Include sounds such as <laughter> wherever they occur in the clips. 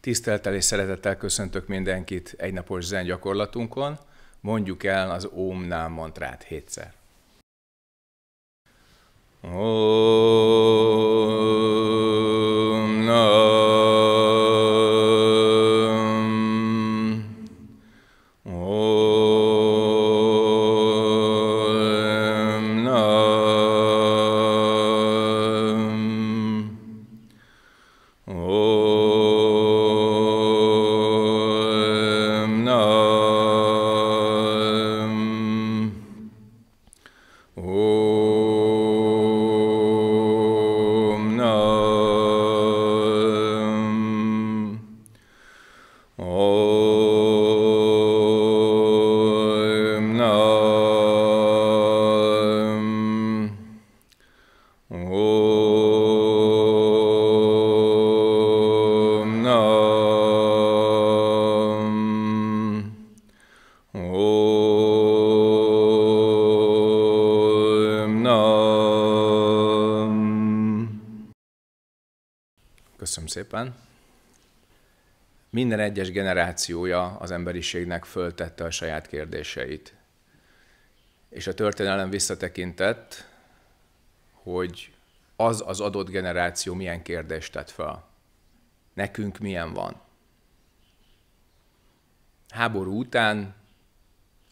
Tiszteltel és szeretettel köszöntök mindenkit egynapos zen gyakorlatunkon. Mondjuk el az Om Nám mantrát hétszer. Oh. szépen. Minden egyes generációja az emberiségnek föltette a saját kérdéseit. És a történelem visszatekintett, hogy az az adott generáció milyen kérdést tett fel. Nekünk milyen van. Háború után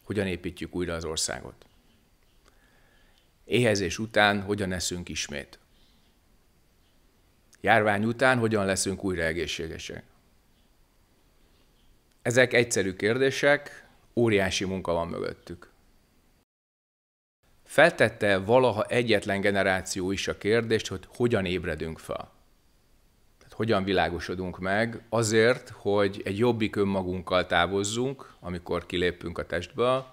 hogyan építjük újra az országot. Éhezés után hogyan eszünk ismét járvány után hogyan leszünk újra egészségesek? Ezek egyszerű kérdések, óriási munka van mögöttük. Feltette valaha egyetlen generáció is a kérdést, hogy hogyan ébredünk fel? Tehát hogyan világosodunk meg azért, hogy egy jobbik önmagunkkal távozzunk, amikor kilépünk a testből,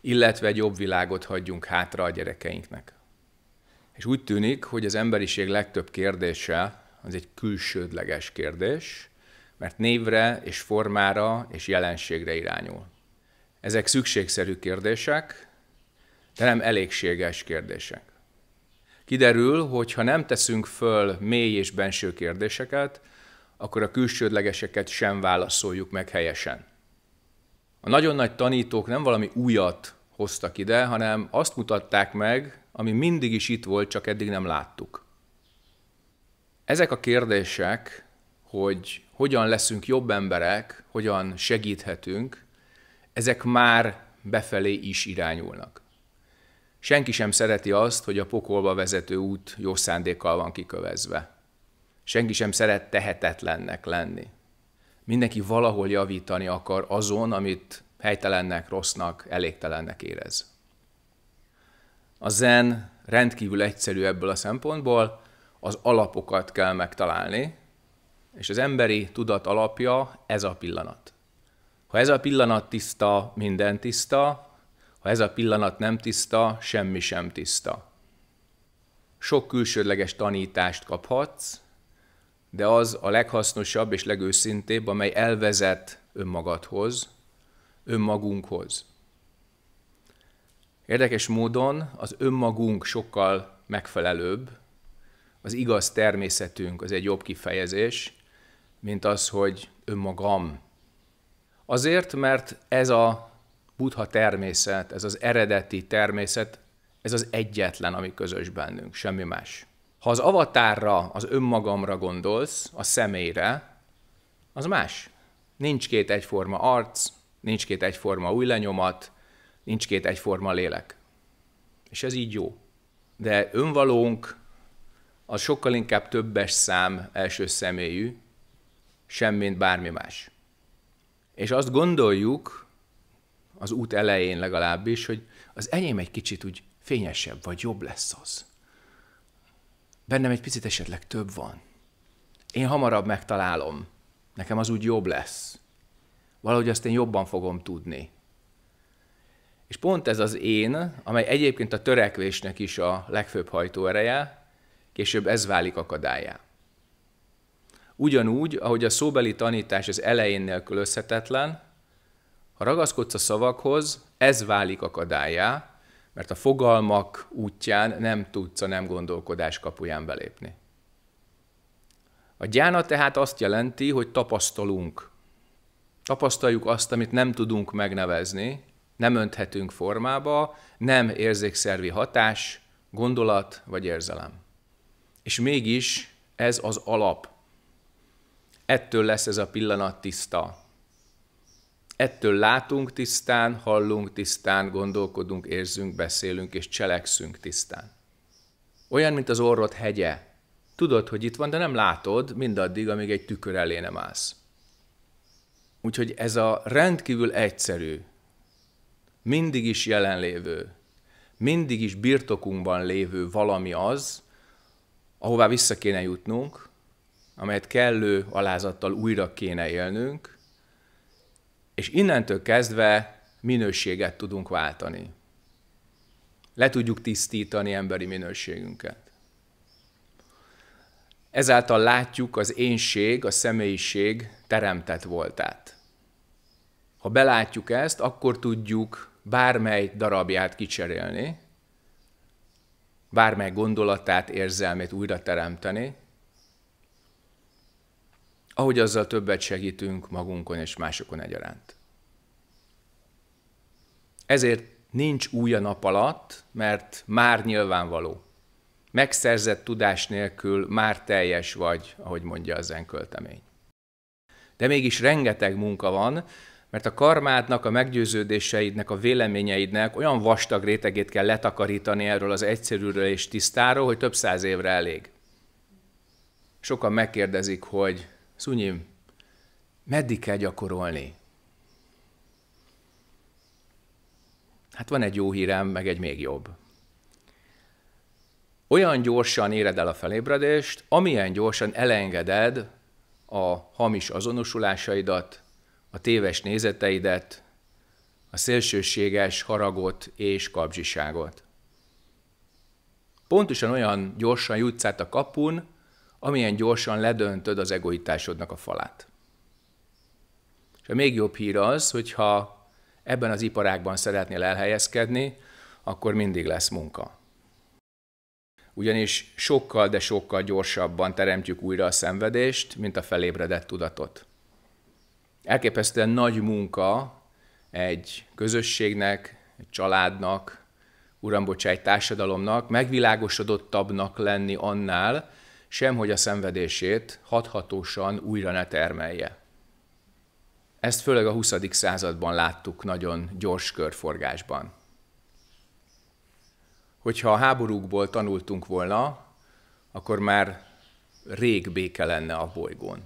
illetve egy jobb világot hagyjunk hátra a gyerekeinknek. És úgy tűnik, hogy az emberiség legtöbb kérdése az egy külsődleges kérdés, mert névre és formára és jelenségre irányul. Ezek szükségszerű kérdések, de nem elégséges kérdések. Kiderül, hogy ha nem teszünk föl mély és benső kérdéseket, akkor a külsődlegeseket sem válaszoljuk meg helyesen. A nagyon nagy tanítók nem valami újat hoztak ide, hanem azt mutatták meg, ami mindig is itt volt, csak eddig nem láttuk. Ezek a kérdések, hogy hogyan leszünk jobb emberek, hogyan segíthetünk, ezek már befelé is irányulnak. Senki sem szereti azt, hogy a pokolba vezető út jó szándékkal van kikövezve. Senki sem szeret tehetetlennek lenni. Mindenki valahol javítani akar azon, amit helytelennek, rossznak, elégtelennek érez. A zen rendkívül egyszerű ebből a szempontból, az alapokat kell megtalálni, és az emberi tudat alapja ez a pillanat. Ha ez a pillanat tiszta, minden tiszta, ha ez a pillanat nem tiszta, semmi sem tiszta. Sok külsődleges tanítást kaphatsz, de az a leghasznosabb és legőszintébb, amely elvezet önmagadhoz, önmagunkhoz. Érdekes módon az önmagunk sokkal megfelelőbb, az igaz természetünk az egy jobb kifejezés, mint az, hogy önmagam. Azért, mert ez a buddha természet, ez az eredeti természet, ez az egyetlen, ami közös bennünk, semmi más. Ha az avatárra, az önmagamra gondolsz, a személyre, az más. Nincs két egyforma arc, nincs két egyforma új lenyomat, nincs két egyforma lélek. És ez így jó. De önvalónk az sokkal inkább többes szám első személyű, semmint bármi más. És azt gondoljuk, az út elején legalábbis, hogy az enyém egy kicsit úgy fényesebb, vagy jobb lesz az. Bennem egy picit esetleg több van. Én hamarabb megtalálom. Nekem az úgy jobb lesz. Valahogy azt én jobban fogom tudni. És pont ez az én, amely egyébként a törekvésnek is a legfőbb hajtóereje, később ez válik akadályá. Ugyanúgy, ahogy a szóbeli tanítás az elején összetetlen, ha ragaszkodsz a szavakhoz, ez válik akadályá, mert a fogalmak útján nem tudsz a nem gondolkodás kapuján belépni. A gyána tehát azt jelenti, hogy tapasztalunk. Tapasztaljuk azt, amit nem tudunk megnevezni, nem önthetünk formába, nem érzékszervi hatás, gondolat vagy érzelem. És mégis ez az alap. Ettől lesz ez a pillanat tiszta. Ettől látunk tisztán, hallunk tisztán, gondolkodunk, érzünk, beszélünk és cselekszünk tisztán. Olyan, mint az orrod hegye. Tudod, hogy itt van, de nem látod mindaddig, amíg egy tükör elé nem állsz. Úgyhogy ez a rendkívül egyszerű, mindig is jelenlévő, mindig is birtokunkban lévő valami az, ahová vissza kéne jutnunk, amelyet kellő alázattal újra kéne élnünk, és innentől kezdve minőséget tudunk váltani. Le tudjuk tisztítani emberi minőségünket. Ezáltal látjuk az énség, a személyiség teremtett voltát. Ha belátjuk ezt, akkor tudjuk bármely darabját kicserélni, bármely gondolatát, érzelmét újra teremteni, ahogy azzal többet segítünk magunkon és másokon egyaránt. Ezért nincs új a nap alatt, mert már nyilvánvaló. Megszerzett tudás nélkül már teljes vagy, ahogy mondja az zenköltemény. De mégis rengeteg munka van, mert a karmádnak, a meggyőződéseidnek, a véleményeidnek olyan vastag rétegét kell letakarítani erről az egyszerűről és tisztáról, hogy több száz évre elég. Sokan megkérdezik, hogy Szunyim, meddig kell gyakorolni? Hát van egy jó hírem, meg egy még jobb. Olyan gyorsan éred el a felébredést, amilyen gyorsan elengeded a hamis azonosulásaidat, a téves nézeteidet, a szélsőséges haragot és kapzsiságot. Pontosan olyan gyorsan jutsz át a kapun, amilyen gyorsan ledöntöd az egoitásodnak a falát. És a még jobb hír az, hogyha ebben az iparágban szeretnél elhelyezkedni, akkor mindig lesz munka. Ugyanis sokkal, de sokkal gyorsabban teremtjük újra a szenvedést, mint a felébredett tudatot elképesztően nagy munka egy közösségnek, egy családnak, uram bocsáj, társadalomnak megvilágosodottabbnak lenni annál, sem hogy a szenvedését hathatósan újra ne termelje. Ezt főleg a 20. században láttuk nagyon gyors körforgásban. Hogyha a háborúkból tanultunk volna, akkor már rég béke lenne a bolygón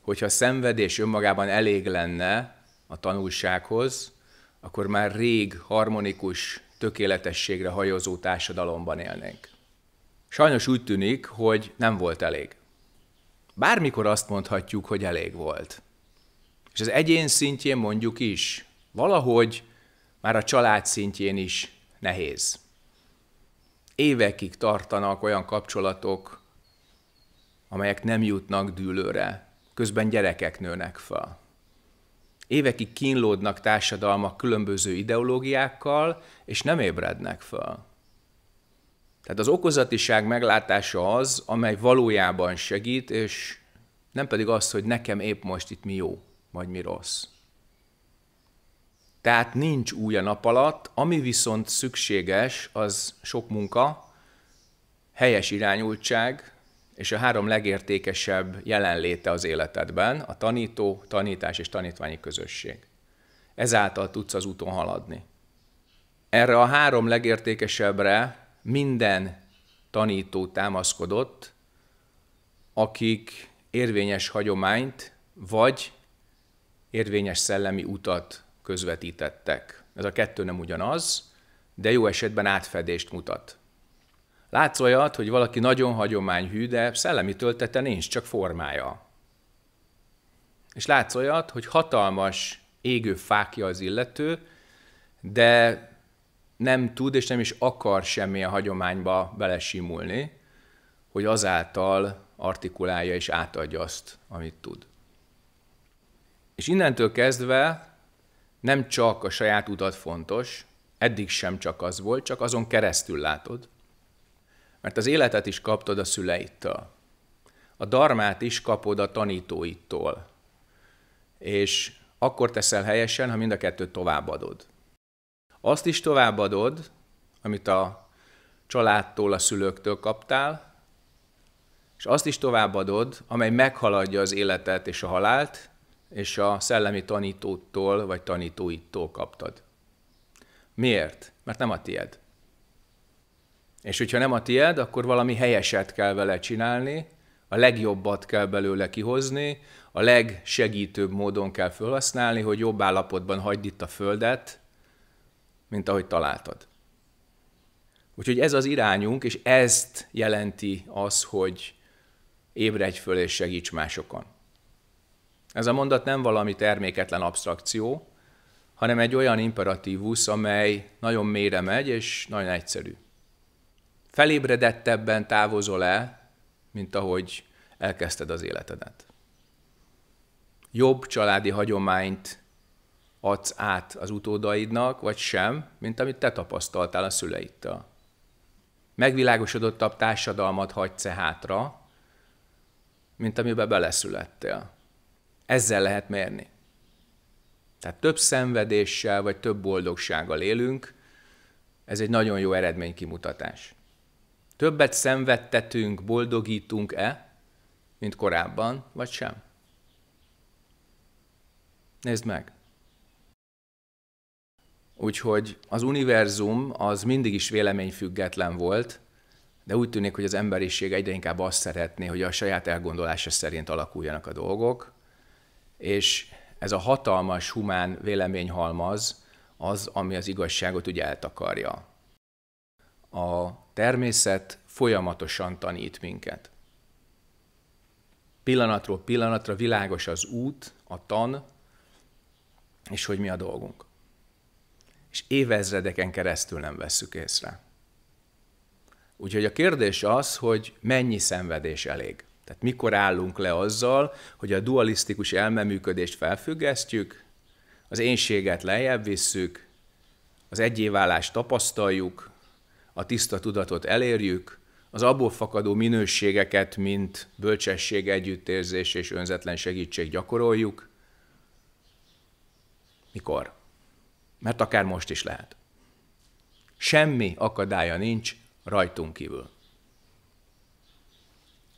hogyha a szenvedés önmagában elég lenne a tanulsághoz, akkor már rég harmonikus, tökéletességre hajozó társadalomban élnénk. Sajnos úgy tűnik, hogy nem volt elég. Bármikor azt mondhatjuk, hogy elég volt. És az egyén szintjén mondjuk is, valahogy már a család szintjén is nehéz. Évekig tartanak olyan kapcsolatok, amelyek nem jutnak dűlőre, közben gyerekek nőnek fel. Évekig kínlódnak társadalmak különböző ideológiákkal, és nem ébrednek fel. Tehát az okozatiság meglátása az, amely valójában segít, és nem pedig az, hogy nekem épp most itt mi jó, vagy mi rossz. Tehát nincs új a nap alatt, ami viszont szükséges, az sok munka, helyes irányultság, és a három legértékesebb jelenléte az életedben a tanító, tanítás és tanítványi közösség. Ezáltal tudsz az úton haladni. Erre a három legértékesebbre minden tanító támaszkodott, akik érvényes hagyományt vagy érvényes szellemi utat közvetítettek. Ez a kettő nem ugyanaz, de jó esetben átfedést mutat. Látsz olyat, hogy valaki nagyon hagyományhű, de szellemi töltete nincs, csak formája. És látsz olyat, hogy hatalmas égő fákja az illető, de nem tud és nem is akar semmilyen hagyományba belesimulni, hogy azáltal artikulálja és átadja azt, amit tud. És innentől kezdve nem csak a saját utat fontos, eddig sem csak az volt, csak azon keresztül látod, mert az életet is kaptad a szüleittől. A darmát is kapod a tanítóittól. És akkor teszel helyesen, ha mind a kettőt továbbadod. Azt is továbbadod, amit a családtól, a szülőktől kaptál, és azt is továbbadod, amely meghaladja az életet és a halált, és a szellemi tanítótól vagy tanítóittól kaptad. Miért? Mert nem a tied. És hogyha nem a tied, akkor valami helyeset kell vele csinálni, a legjobbat kell belőle kihozni, a legsegítőbb módon kell felhasználni, hogy jobb állapotban hagyd itt a földet, mint ahogy találtad. Úgyhogy ez az irányunk, és ezt jelenti az, hogy ébredj föl és segíts másokon. Ez a mondat nem valami terméketlen abstrakció, hanem egy olyan imperatívus, amely nagyon mélyre megy és nagyon egyszerű felébredettebben távozol el, mint ahogy elkezdted az életedet. Jobb családi hagyományt adsz át az utódaidnak, vagy sem, mint amit te tapasztaltál a szüleiddel. Megvilágosodottabb társadalmat hagysz hátra, mint amiben beleszülettél. Ezzel lehet mérni. Tehát több szenvedéssel, vagy több boldogsággal élünk, ez egy nagyon jó eredménykimutatás. Többet szenvedtetünk, boldogítunk-e, mint korábban, vagy sem? Nézd meg! Úgyhogy az univerzum az mindig is véleményfüggetlen volt, de úgy tűnik, hogy az emberiség egyre inkább azt szeretné, hogy a saját elgondolása szerint alakuljanak a dolgok, és ez a hatalmas humán véleményhalmaz az, ami az igazságot ugye eltakarja a természet folyamatosan tanít minket. Pillanatról pillanatra világos az út, a tan, és hogy mi a dolgunk. És évezredeken keresztül nem vesszük észre. Úgyhogy a kérdés az, hogy mennyi szenvedés elég. Tehát mikor állunk le azzal, hogy a dualisztikus elmeműködést felfüggesztjük, az énséget lejjebb visszük, az egyévállást tapasztaljuk, a tiszta tudatot elérjük, az abból fakadó minőségeket, mint bölcsesség, együttérzés és önzetlen segítség gyakoroljuk. Mikor? Mert akár most is lehet. Semmi akadálya nincs rajtunk kívül.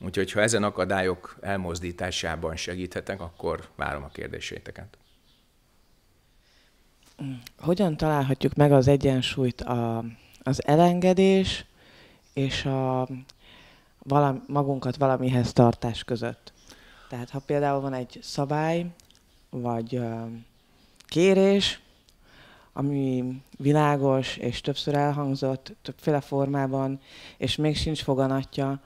Úgyhogy ha ezen akadályok elmozdításában segíthetek, akkor várom a kérdéseiteket. Hogyan találhatjuk meg az egyensúlyt a az elengedés és a valami, magunkat valamihez tartás között. Tehát ha például van egy szabály, vagy kérés, ami világos és többször elhangzott, többféle formában, és még sincs foganatja,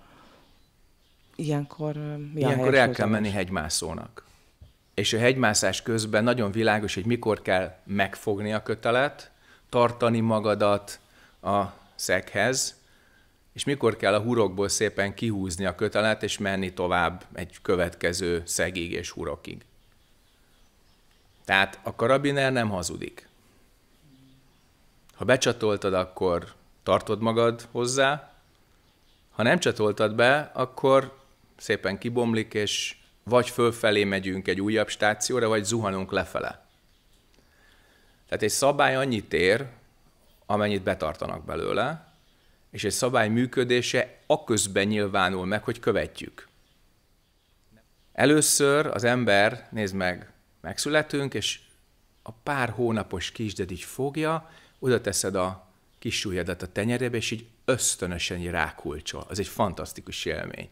ilyenkor mi Ilyenkor el kell menni hegymászónak. És a hegymászás közben nagyon világos, hogy mikor kell megfogni a kötelet, tartani magadat, a szeghez, és mikor kell a hurokból szépen kihúzni a kötelet, és menni tovább egy következő szegig és hurokig. Tehát a karabiner nem hazudik. Ha becsatoltad, akkor tartod magad hozzá, ha nem csatoltad be, akkor szépen kibomlik, és vagy fölfelé megyünk egy újabb stációra, vagy zuhanunk lefele. Tehát egy szabály annyit ér, amennyit betartanak belőle, és egy szabály működése aközben nyilvánul meg, hogy követjük. Először az ember, nézd meg, megszületünk, és a pár hónapos kisded így fogja, oda teszed a kis a tenyerébe, és így ösztönösen így rákulcsol. Az egy fantasztikus élmény.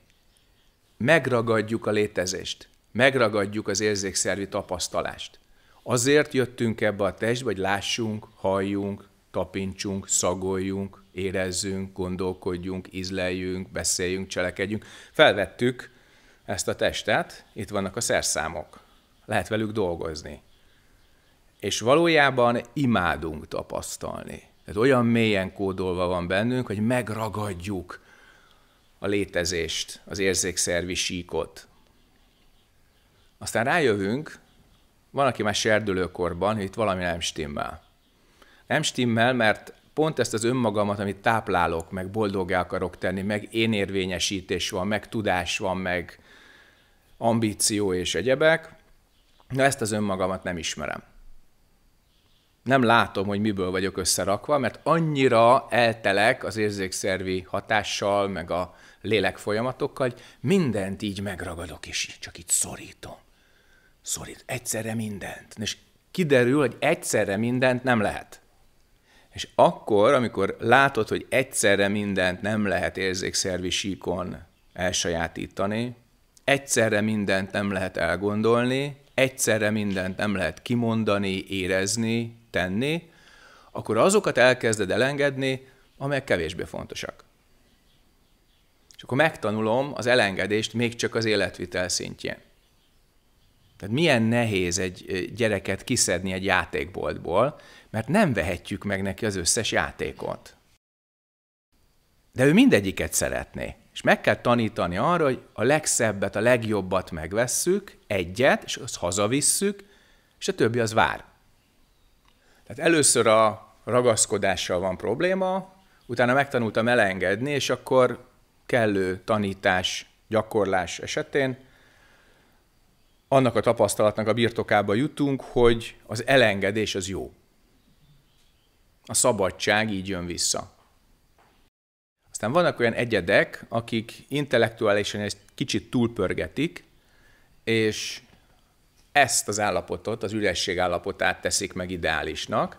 Megragadjuk a létezést, megragadjuk az érzékszervi tapasztalást. Azért jöttünk ebbe a testbe, hogy lássunk, halljunk, tapintsunk, szagoljunk, érezzünk, gondolkodjunk, ízleljünk, beszéljünk, cselekedjünk. Felvettük ezt a testet, itt vannak a szerszámok. Lehet velük dolgozni. És valójában imádunk tapasztalni. Tehát olyan mélyen kódolva van bennünk, hogy megragadjuk a létezést, az érzékszervi síkot. Aztán rájövünk, van, aki már serdülőkorban, itt valami nem stimmel nem stimmel, mert pont ezt az önmagamat, amit táplálok, meg boldoggá akarok tenni, meg énérvényesítés van, meg tudás van, meg ambíció és egyebek, na ezt az önmagamat nem ismerem. Nem látom, hogy miből vagyok összerakva, mert annyira eltelek az érzékszervi hatással, meg a lélek folyamatokkal, hogy mindent így megragadok, és csak itt szorítom. Szorít egyszerre mindent. És kiderül, hogy egyszerre mindent nem lehet. És akkor, amikor látod, hogy egyszerre mindent nem lehet érzékszervi síkon elsajátítani, egyszerre mindent nem lehet elgondolni, egyszerre mindent nem lehet kimondani, érezni, tenni, akkor azokat elkezded elengedni, amelyek kevésbé fontosak. És akkor megtanulom az elengedést még csak az életvitel szintjén. Tehát milyen nehéz egy eh, gyereket kiszedni egy játékboltból, mert nem vehetjük meg neki az összes játékot. De ő mindegyiket szeretné. És meg kell tanítani arra, hogy a legszebbet, a legjobbat megvesszük, egyet, és azt hazavisszük, és a többi az vár. Tehát először a ragaszkodással van probléma, utána megtanultam elengedni, és akkor kellő tanítás, gyakorlás esetén annak a tapasztalatnak a birtokába jutunk, hogy az elengedés az jó. A szabadság így jön vissza. Aztán vannak olyan egyedek, akik intellektuálisan egy kicsit túlpörgetik, és ezt az állapotot, az üresség állapotát teszik meg ideálisnak,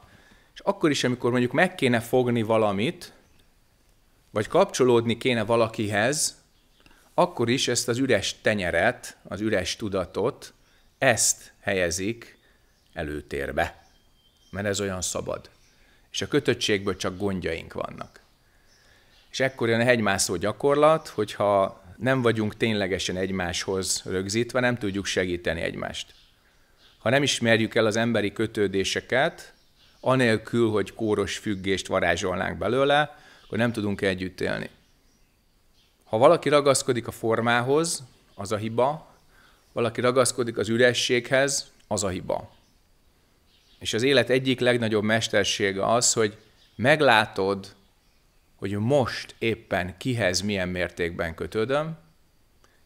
és akkor is, amikor mondjuk meg kéne fogni valamit, vagy kapcsolódni kéne valakihez, akkor is ezt az üres tenyeret, az üres tudatot, ezt helyezik előtérbe, mert ez olyan szabad és a kötöttségből csak gondjaink vannak. És ekkor jön a hegymászó gyakorlat, hogyha nem vagyunk ténylegesen egymáshoz rögzítve, nem tudjuk segíteni egymást. Ha nem ismerjük el az emberi kötődéseket, anélkül, hogy kóros függést varázsolnánk belőle, akkor nem tudunk együtt élni. Ha valaki ragaszkodik a formához, az a hiba, valaki ragaszkodik az ürességhez, az a hiba. És az élet egyik legnagyobb mestersége az, hogy meglátod, hogy most éppen kihez milyen mértékben kötődöm,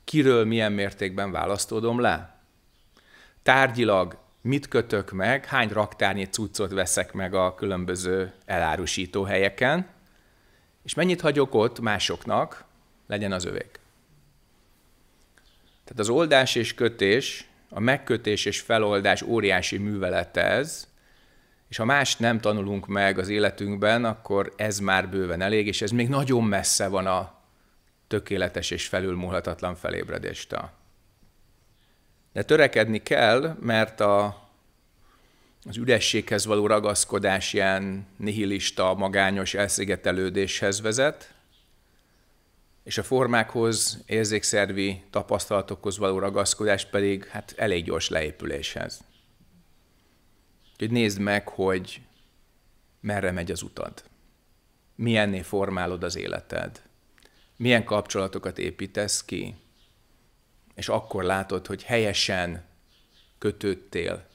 kiről milyen mértékben választódom le. Tárgyilag mit kötök meg, hány raktárnyi cuccot veszek meg a különböző elárusító helyeken, és mennyit hagyok ott másoknak, legyen az övék. Tehát az oldás és kötés, a megkötés és feloldás óriási művelete ez, és ha más nem tanulunk meg az életünkben, akkor ez már bőven elég, és ez még nagyon messze van a tökéletes és felülmúlhatatlan felébredéstől. De törekedni kell, mert a, az ürességhez való ragaszkodás ilyen nihilista, magányos elszigetelődéshez vezet, és a formákhoz, érzékszervi tapasztalatokhoz való ragaszkodás pedig hát elég gyors leépüléshez. Úgyhogy nézd meg, hogy merre megy az utad. Milyenné formálod az életed. Milyen kapcsolatokat építesz ki. És akkor látod, hogy helyesen kötöttél,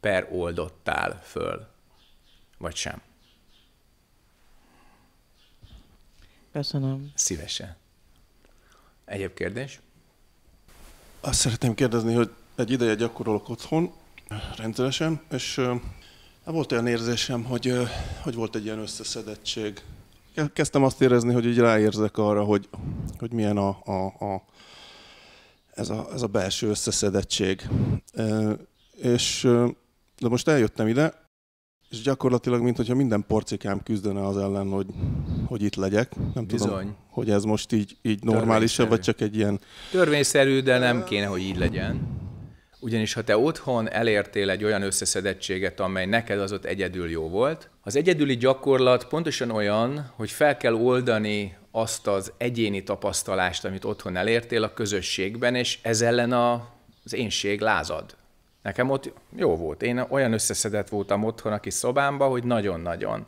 per oldottál föl, vagy sem. Köszönöm. Szívesen. Egyéb kérdés? Azt szeretném kérdezni, hogy egy ideje gyakorolok otthon, rendszeresen, és hát volt olyan érzésem, hogy, hogy volt egy ilyen összeszedettség. Kezdtem azt érezni, hogy így ráérzek arra, hogy, hogy milyen a, a, a, ez, a, ez a belső összeszedettség. És de most eljöttem ide, és gyakorlatilag, mintha minden porcikám küzdene az ellen, hogy, hogy itt legyek. Nem Bizony. tudom, hogy ez most így, így normálisabb, vagy csak egy ilyen... Törvényszerű, de nem kéne, hogy így legyen. Ugyanis ha te otthon elértél egy olyan összeszedettséget, amely neked az ott egyedül jó volt, az egyedüli gyakorlat pontosan olyan, hogy fel kell oldani azt az egyéni tapasztalást, amit otthon elértél a közösségben, és ez ellen a, az énség lázad. Nekem ott jó volt. Én olyan összeszedett voltam otthon a kis szobámba, hogy nagyon-nagyon.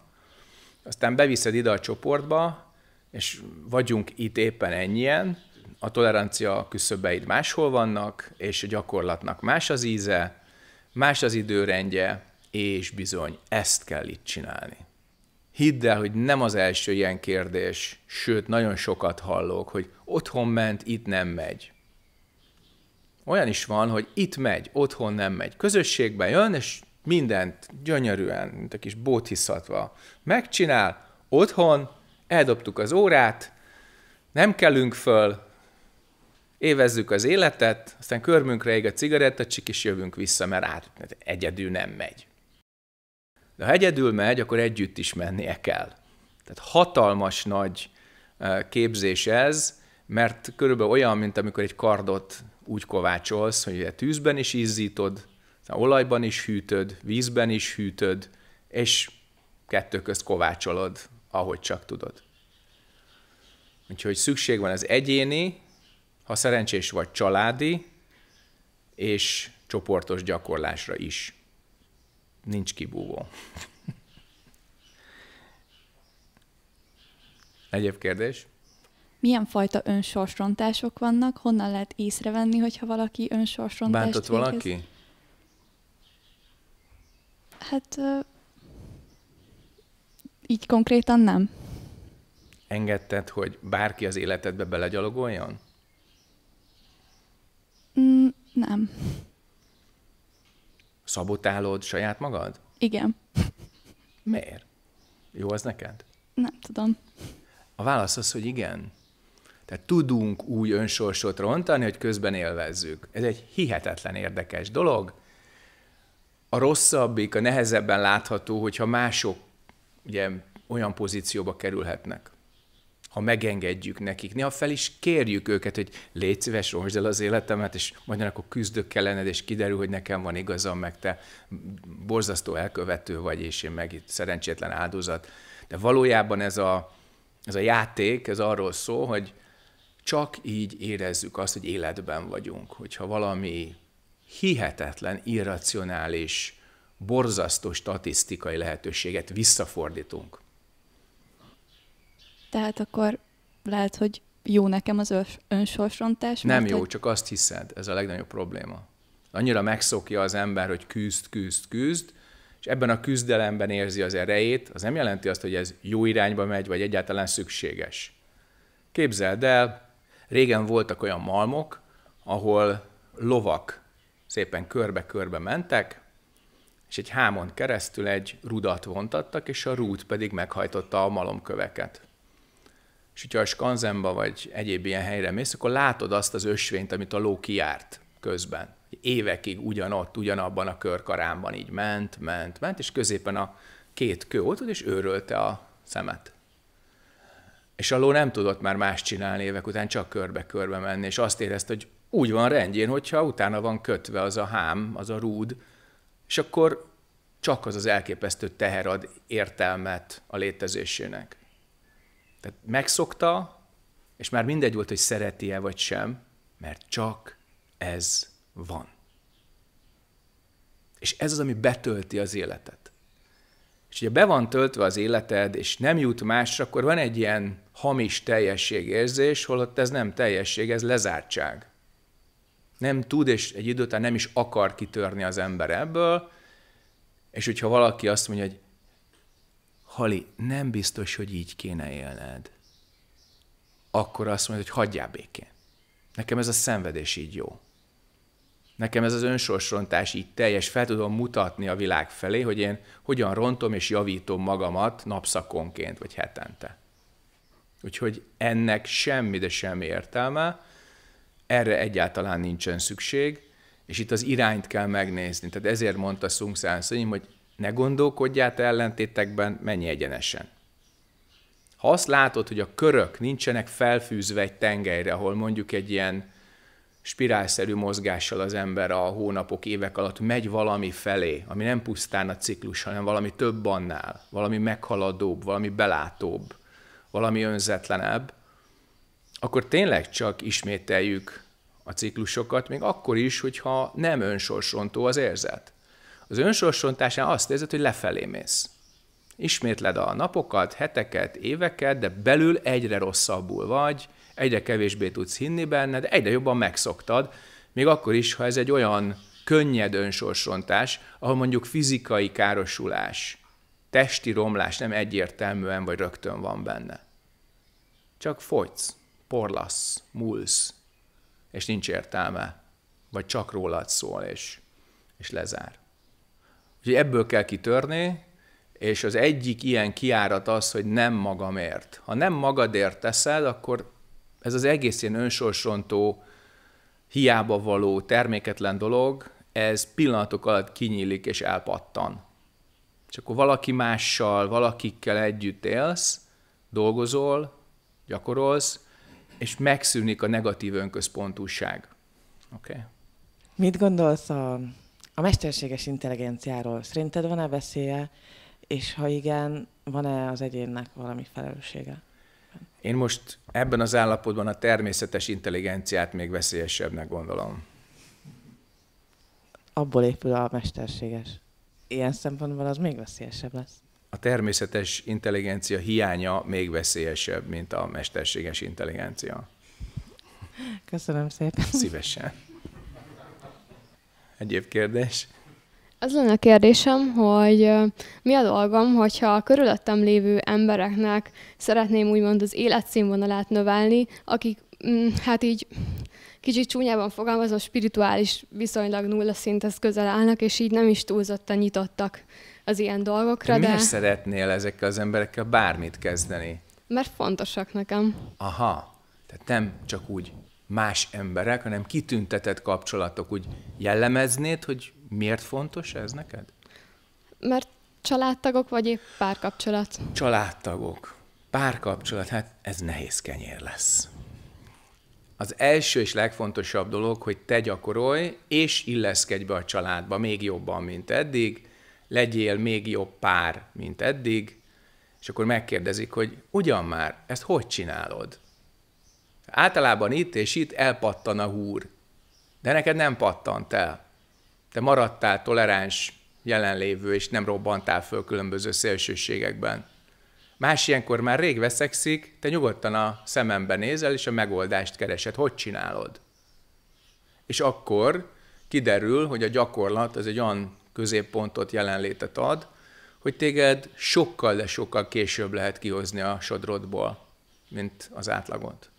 Aztán beviszed ide a csoportba, és vagyunk itt éppen ennyien, a tolerancia küszöbeid máshol vannak, és a gyakorlatnak más az íze, más az időrendje, és bizony ezt kell itt csinálni. Hidd el, hogy nem az első ilyen kérdés, sőt, nagyon sokat hallok, hogy otthon ment, itt nem megy. Olyan is van, hogy itt megy, otthon nem megy. Közösségbe jön, és mindent gyönyörűen, mint a kis bóthiszatva megcsinál, otthon, eldobtuk az órát, nem kelünk föl, évezzük az életet, aztán körmünkre ég a cigarettacsik, és jövünk vissza, mert át, mert egyedül nem megy. De ha egyedül megy, akkor együtt is mennie kell. Tehát hatalmas nagy képzés ez, mert körülbelül olyan, mint amikor egy kardot úgy kovácsolsz, hogy tűzben is izzítod, olajban is hűtöd, vízben is hűtöd, és kettő közt kovácsolod, ahogy csak tudod. Úgyhogy szükség van az egyéni ha szerencsés vagy családi, és csoportos gyakorlásra is. Nincs kibúvó. <laughs> Egyéb kérdés? Milyen fajta önsorsrontások vannak? Honnan lehet észrevenni, hogyha valaki önsorsrontást Bántott végez? valaki? Hát így konkrétan nem. Engedted, hogy bárki az életedbe belegyalogoljon? Nem. Szabotálod saját magad? Igen. Miért? Jó az neked? Nem tudom. A válasz az, hogy igen. Tehát tudunk új önsorsot rontani, hogy közben élvezzük. Ez egy hihetetlen érdekes dolog. A rosszabbik, a nehezebben látható, hogyha mások ugye, olyan pozícióba kerülhetnek ha megengedjük nekik. Néha fel is kérjük őket, hogy légy szíves, romsd el az életemet, és mondjanak, akkor küzdök kellened, és kiderül, hogy nekem van igazam, meg te borzasztó elkövető vagy, és én meg itt szerencsétlen áldozat. De valójában ez a, ez a játék, ez arról szól, hogy csak így érezzük azt, hogy életben vagyunk. Hogyha valami hihetetlen, irracionális, borzasztó statisztikai lehetőséget visszafordítunk, tehát akkor lehet, hogy jó nekem az önsorsrontás? Nem jó, hogy... csak azt hiszed, ez a legnagyobb probléma. Annyira megszokja az ember, hogy küzd, küzd, küzd, és ebben a küzdelemben érzi az erejét, az nem jelenti azt, hogy ez jó irányba megy, vagy egyáltalán szükséges. Képzeld el, régen voltak olyan malmok, ahol lovak szépen körbe-körbe mentek, és egy hámon keresztül egy rudat vontattak, és a rút pedig meghajtotta a malomköveket és hogyha a skanzenba vagy egyéb ilyen helyre mész, akkor látod azt az ösvényt, amit a ló kiárt közben. Évekig ugyanott, ugyanabban a körkarámban így ment, ment, ment, és középen a két kő ott, és őrölte a szemet. És a ló nem tudott már más csinálni évek után, csak körbe-körbe menni, és azt érezte, hogy úgy van rendjén, hogyha utána van kötve az a hám, az a rúd, és akkor csak az az elképesztő teher ad értelmet a létezésének. Tehát megszokta, és már mindegy volt, hogy szereti-e vagy sem, mert csak ez van. És ez az, ami betölti az életet. És ugye be van töltve az életed, és nem jut másra, akkor van egy ilyen hamis teljességérzés, holott ez nem teljesség, ez lezártság. Nem tud, és egy idő után nem is akar kitörni az ember ebből, és hogyha valaki azt mondja, hogy Hali, nem biztos, hogy így kéne élned. Akkor azt mondja, hogy hagyjál békén. Nekem ez a szenvedés így jó. Nekem ez az önsorsrontás így teljes, fel tudom mutatni a világ felé, hogy én hogyan rontom és javítom magamat napszakonként vagy hetente. Úgyhogy ennek semmi, de semmi értelme, erre egyáltalán nincsen szükség, és itt az irányt kell megnézni. Tehát ezért mondta Szung Szánszonyim, hogy ne gondolkodját ellentétekben, menj egyenesen. Ha azt látod, hogy a körök nincsenek felfűzve egy tengelyre, ahol mondjuk egy ilyen spirálszerű mozgással az ember a hónapok, évek alatt megy valami felé, ami nem pusztán a ciklus, hanem valami több annál, valami meghaladóbb, valami belátóbb, valami önzetlenebb, akkor tényleg csak ismételjük a ciklusokat, még akkor is, hogyha nem önsorsontó az érzet. Az önsorsontásán azt érzed, hogy lefelé mész. Ismétled a napokat, heteket, éveket, de belül egyre rosszabbul vagy, egyre kevésbé tudsz hinni benne, de egyre jobban megszoktad, még akkor is, ha ez egy olyan könnyed önsorsrontás, ahol mondjuk fizikai károsulás, testi romlás nem egyértelműen vagy rögtön van benne. Csak fogysz, porlasz, múlsz, és nincs értelme, vagy csak rólad szól, és, és lezár. Úgyhogy ebből kell kitörni, és az egyik ilyen kiárat az, hogy nem magamért. Ha nem magadért teszel, akkor ez az egész ilyen önsorsontó, hiába való, terméketlen dolog, ez pillanatok alatt kinyílik és elpattan. És akkor valaki mással, valakikkel együtt élsz, dolgozol, gyakorolsz, és megszűnik a negatív önközpontúság. Oké. Okay. Mit gondolsz a a mesterséges intelligenciáról szerinted van-e veszélye, és ha igen, van-e az egyénnek valami felelőssége? Én most ebben az állapotban a természetes intelligenciát még veszélyesebbnek gondolom. Abból épül a mesterséges. Ilyen szempontból az még veszélyesebb lesz. A természetes intelligencia hiánya még veszélyesebb, mint a mesterséges intelligencia. Köszönöm szépen. Szívesen. Egyéb kérdés? Az lenne a kérdésem, hogy mi a dolgom, hogyha a körülöttem lévő embereknek szeretném úgymond az életszínvonalát növelni, akik mm, hát így kicsit csúnyában fogalmazva spirituális viszonylag nulla szinthez közel állnak, és így nem is túlzottan nyitottak az ilyen dolgokra. de... Miért szeretnél ezekkel az emberekkel bármit kezdeni? Mert fontosak nekem. Aha, tehát nem csak úgy más emberek, hanem kitüntetett kapcsolatok úgy jellemeznéd, hogy miért fontos ez neked? Mert családtagok, vagy épp párkapcsolat? Családtagok. Párkapcsolat, hát ez nehéz kenyér lesz. Az első és legfontosabb dolog, hogy te gyakorolj, és illeszkedj be a családba még jobban, mint eddig, legyél még jobb pár, mint eddig, és akkor megkérdezik, hogy ugyan már, ezt hogy csinálod? Általában itt és itt elpattan a húr, de neked nem pattant el. Te maradtál toleráns, jelenlévő, és nem robbantál föl különböző szélsőségekben. Más ilyenkor már rég veszekszik, te nyugodtan a szemembe nézel, és a megoldást keresed. Hogy csinálod? És akkor kiderül, hogy a gyakorlat az egy olyan középpontot, jelenlétet ad, hogy téged sokkal, de sokkal később lehet kihozni a sodrodból, mint az átlagot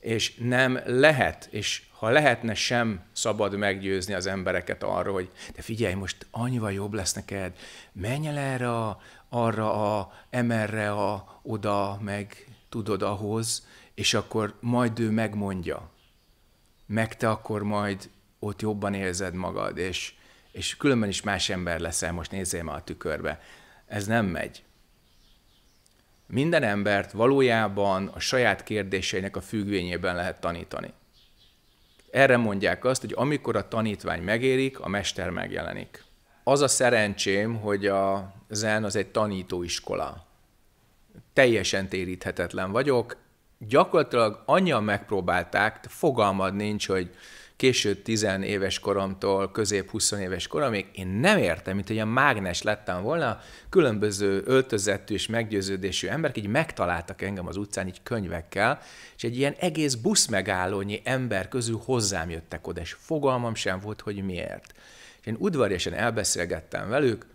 és nem lehet, és ha lehetne, sem szabad meggyőzni az embereket arról, hogy de figyelj, most annyival jobb lesz neked, menj el erre, a, arra, a, emerre, a, oda, meg tudod ahhoz, és akkor majd ő megmondja. Meg te akkor majd ott jobban érzed magad, és, és különben is más ember leszel, most nézzél már a tükörbe. Ez nem megy. Minden embert valójában a saját kérdéseinek a függvényében lehet tanítani. Erre mondják azt, hogy amikor a tanítvány megérik, a mester megjelenik. Az a szerencsém, hogy a zen az egy tanítóiskola. Teljesen téríthetetlen vagyok. Gyakorlatilag annyian megpróbálták, fogalmad nincs, hogy késő 10 éves koromtól közép 20 éves koromig én nem értem, mint hogy a mágnes lettem volna, különböző öltözettű és meggyőződésű emberek így megtaláltak engem az utcán így könyvekkel, és egy ilyen egész busz megállónyi ember közül hozzám jöttek oda, és fogalmam sem volt, hogy miért. És én udvariasan elbeszélgettem velük,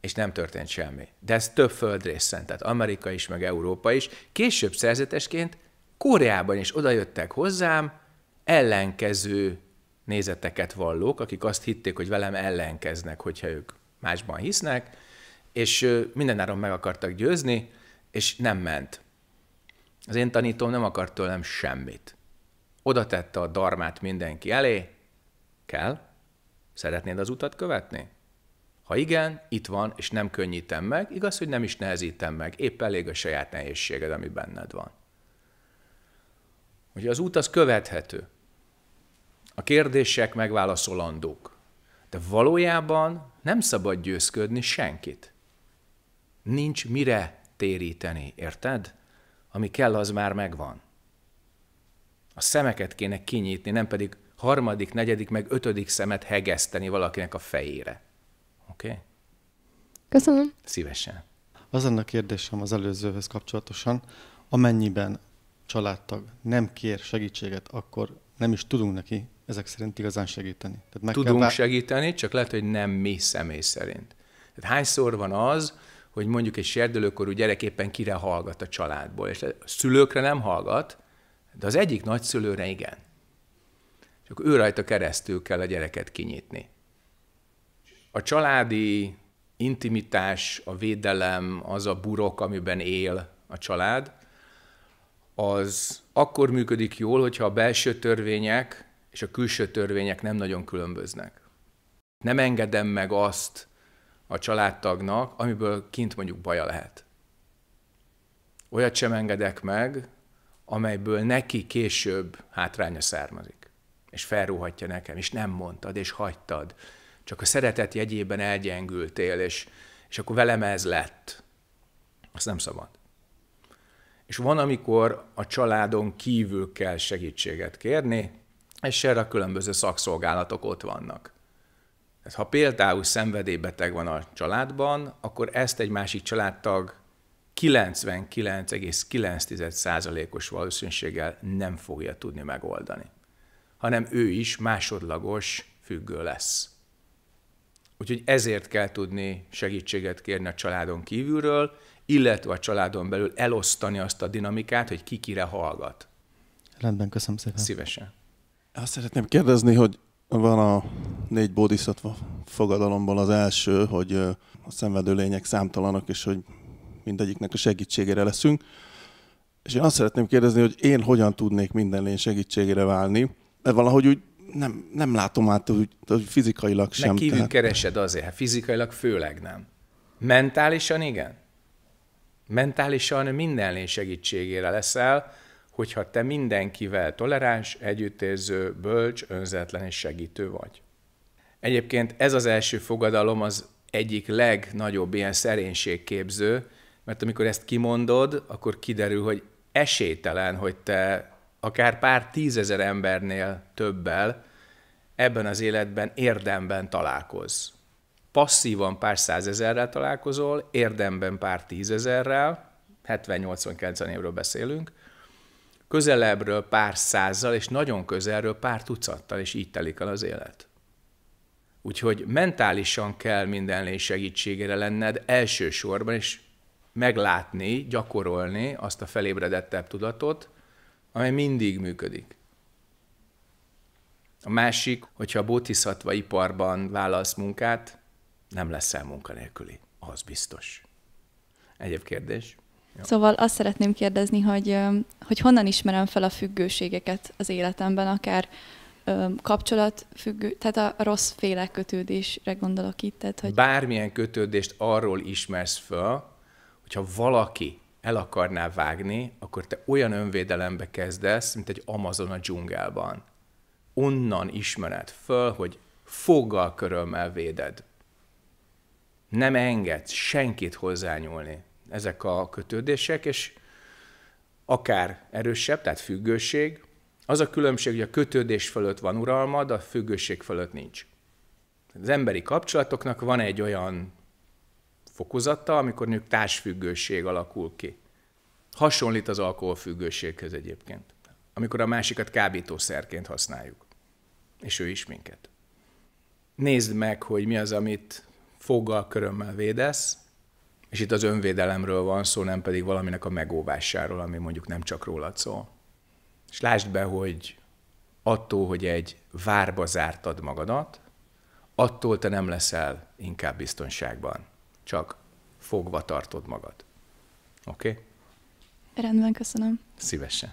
és nem történt semmi. De ez több földrészen, tehát Amerika is, meg Európa is. Később szerzetesként Koreában is odajöttek hozzám, ellenkező nézeteket vallók, akik azt hitték, hogy velem ellenkeznek, hogyha ők másban hisznek, és mindenáron meg akartak győzni, és nem ment. Az én tanítóm nem akart tőlem semmit. Oda tette a darmát mindenki elé. Kell? Szeretnéd az utat követni? Ha igen, itt van, és nem könnyítem meg, igaz, hogy nem is nehezítem meg, épp elég a saját nehézséged, ami benned van. Ugye az út az követhető a kérdések megválaszolandók. De valójában nem szabad győzködni senkit. Nincs mire téríteni, érted? Ami kell, az már megvan. A szemeket kéne kinyitni, nem pedig harmadik, negyedik, meg ötödik szemet hegeszteni valakinek a fejére. Oké? Okay? Köszönöm. Szívesen. Az lenne a kérdésem az előzőhöz kapcsolatosan, amennyiben családtag nem kér segítséget, akkor nem is tudunk neki ezek szerint igazán segíteni. Tehát meg Tudunk kell... segíteni, csak lehet, hogy nem mi személy szerint. Tehát hányszor van az, hogy mondjuk egy serdülőkorú gyerek éppen kire hallgat a családból, és a szülőkre nem hallgat, de az egyik nagyszülőre igen. És akkor ő rajta keresztül kell a gyereket kinyitni. A családi intimitás, a védelem, az a burok, amiben él a család, az akkor működik jól, hogyha a belső törvények és a külső törvények nem nagyon különböznek. Nem engedem meg azt a családtagnak, amiből kint mondjuk baja lehet. Olyat sem engedek meg, amelyből neki később hátránya származik. És felrúhatja nekem, és nem mondtad, és hagytad. Csak a szeretet jegyében elgyengültél, és, és akkor velem ez lett. Azt nem szabad. És van, amikor a családon kívül kell segítséget kérni, és erre a különböző szakszolgálatok ott vannak. Tehát, ha például szenvedélybeteg van a családban, akkor ezt egy másik családtag 99,9%-os valószínűséggel nem fogja tudni megoldani, hanem ő is másodlagos függő lesz. Úgyhogy ezért kell tudni segítséget kérni a családon kívülről, illetve a családon belül elosztani azt a dinamikát, hogy ki kire hallgat. Rendben, köszönöm szépen. Szívesen. Azt szeretném kérdezni, hogy van a négy bódiszatva fogadalomból az első, hogy a szenvedő lények számtalanak, és hogy mindegyiknek a segítségére leszünk. És én azt szeretném kérdezni, hogy én hogyan tudnék minden lény segítségére válni, mert valahogy úgy nem, nem látom át, hogy, hogy fizikailag sem. Ne kívül tehát... keresed azért, hát fizikailag főleg nem. Mentálisan igen. Mentálisan minden lény segítségére leszel, hogyha te mindenkivel toleráns, együttérző, bölcs, önzetlen és segítő vagy. Egyébként ez az első fogadalom az egyik legnagyobb ilyen szerénységképző, mert amikor ezt kimondod, akkor kiderül, hogy esélytelen, hogy te akár pár tízezer embernél többel ebben az életben érdemben találkoz. Passzívan pár százezerrel találkozol, érdemben pár tízezerrel, 70-80-90 évről beszélünk, közelebbről pár százal és nagyon közelről pár tucattal, és így telik el az élet. Úgyhogy mentálisan kell minden lény segítségére lenned elsősorban, és meglátni, gyakorolni azt a felébredettebb tudatot, amely mindig működik. A másik, hogyha a bodhisattva iparban válasz munkát, nem leszel munkanélküli. Az biztos. Egyéb kérdés? Szóval azt szeretném kérdezni, hogy, hogy honnan ismerem fel a függőségeket az életemben, akár kapcsolatfüggő, tehát a rossz féle kötődésre gondolok itt. Tehát, hogy... Bármilyen kötődést arról ismersz föl, hogyha valaki el akarná vágni, akkor te olyan önvédelembe kezdesz, mint egy Amazon a dzsungelban. Onnan ismered föl, hogy foggal körömmel véded. Nem engedsz senkit hozzányúlni ezek a kötődések, és akár erősebb, tehát függőség, az a különbség, hogy a kötődés fölött van uralmad, a függőség fölött nincs. Az emberi kapcsolatoknak van egy olyan fokozata, amikor nők társfüggőség alakul ki. Hasonlít az alkoholfüggőséghez egyébként, amikor a másikat kábítószerként használjuk, és ő is minket. Nézd meg, hogy mi az, amit foggal körömmel védesz, és itt az önvédelemről van szó, nem pedig valaminek a megóvásáról, ami mondjuk nem csak rólad szól. És lásd be, hogy attól, hogy egy várba zártad magadat, attól te nem leszel inkább biztonságban. Csak fogva tartod magad. Oké? Okay? Rendben, köszönöm. Szívesen.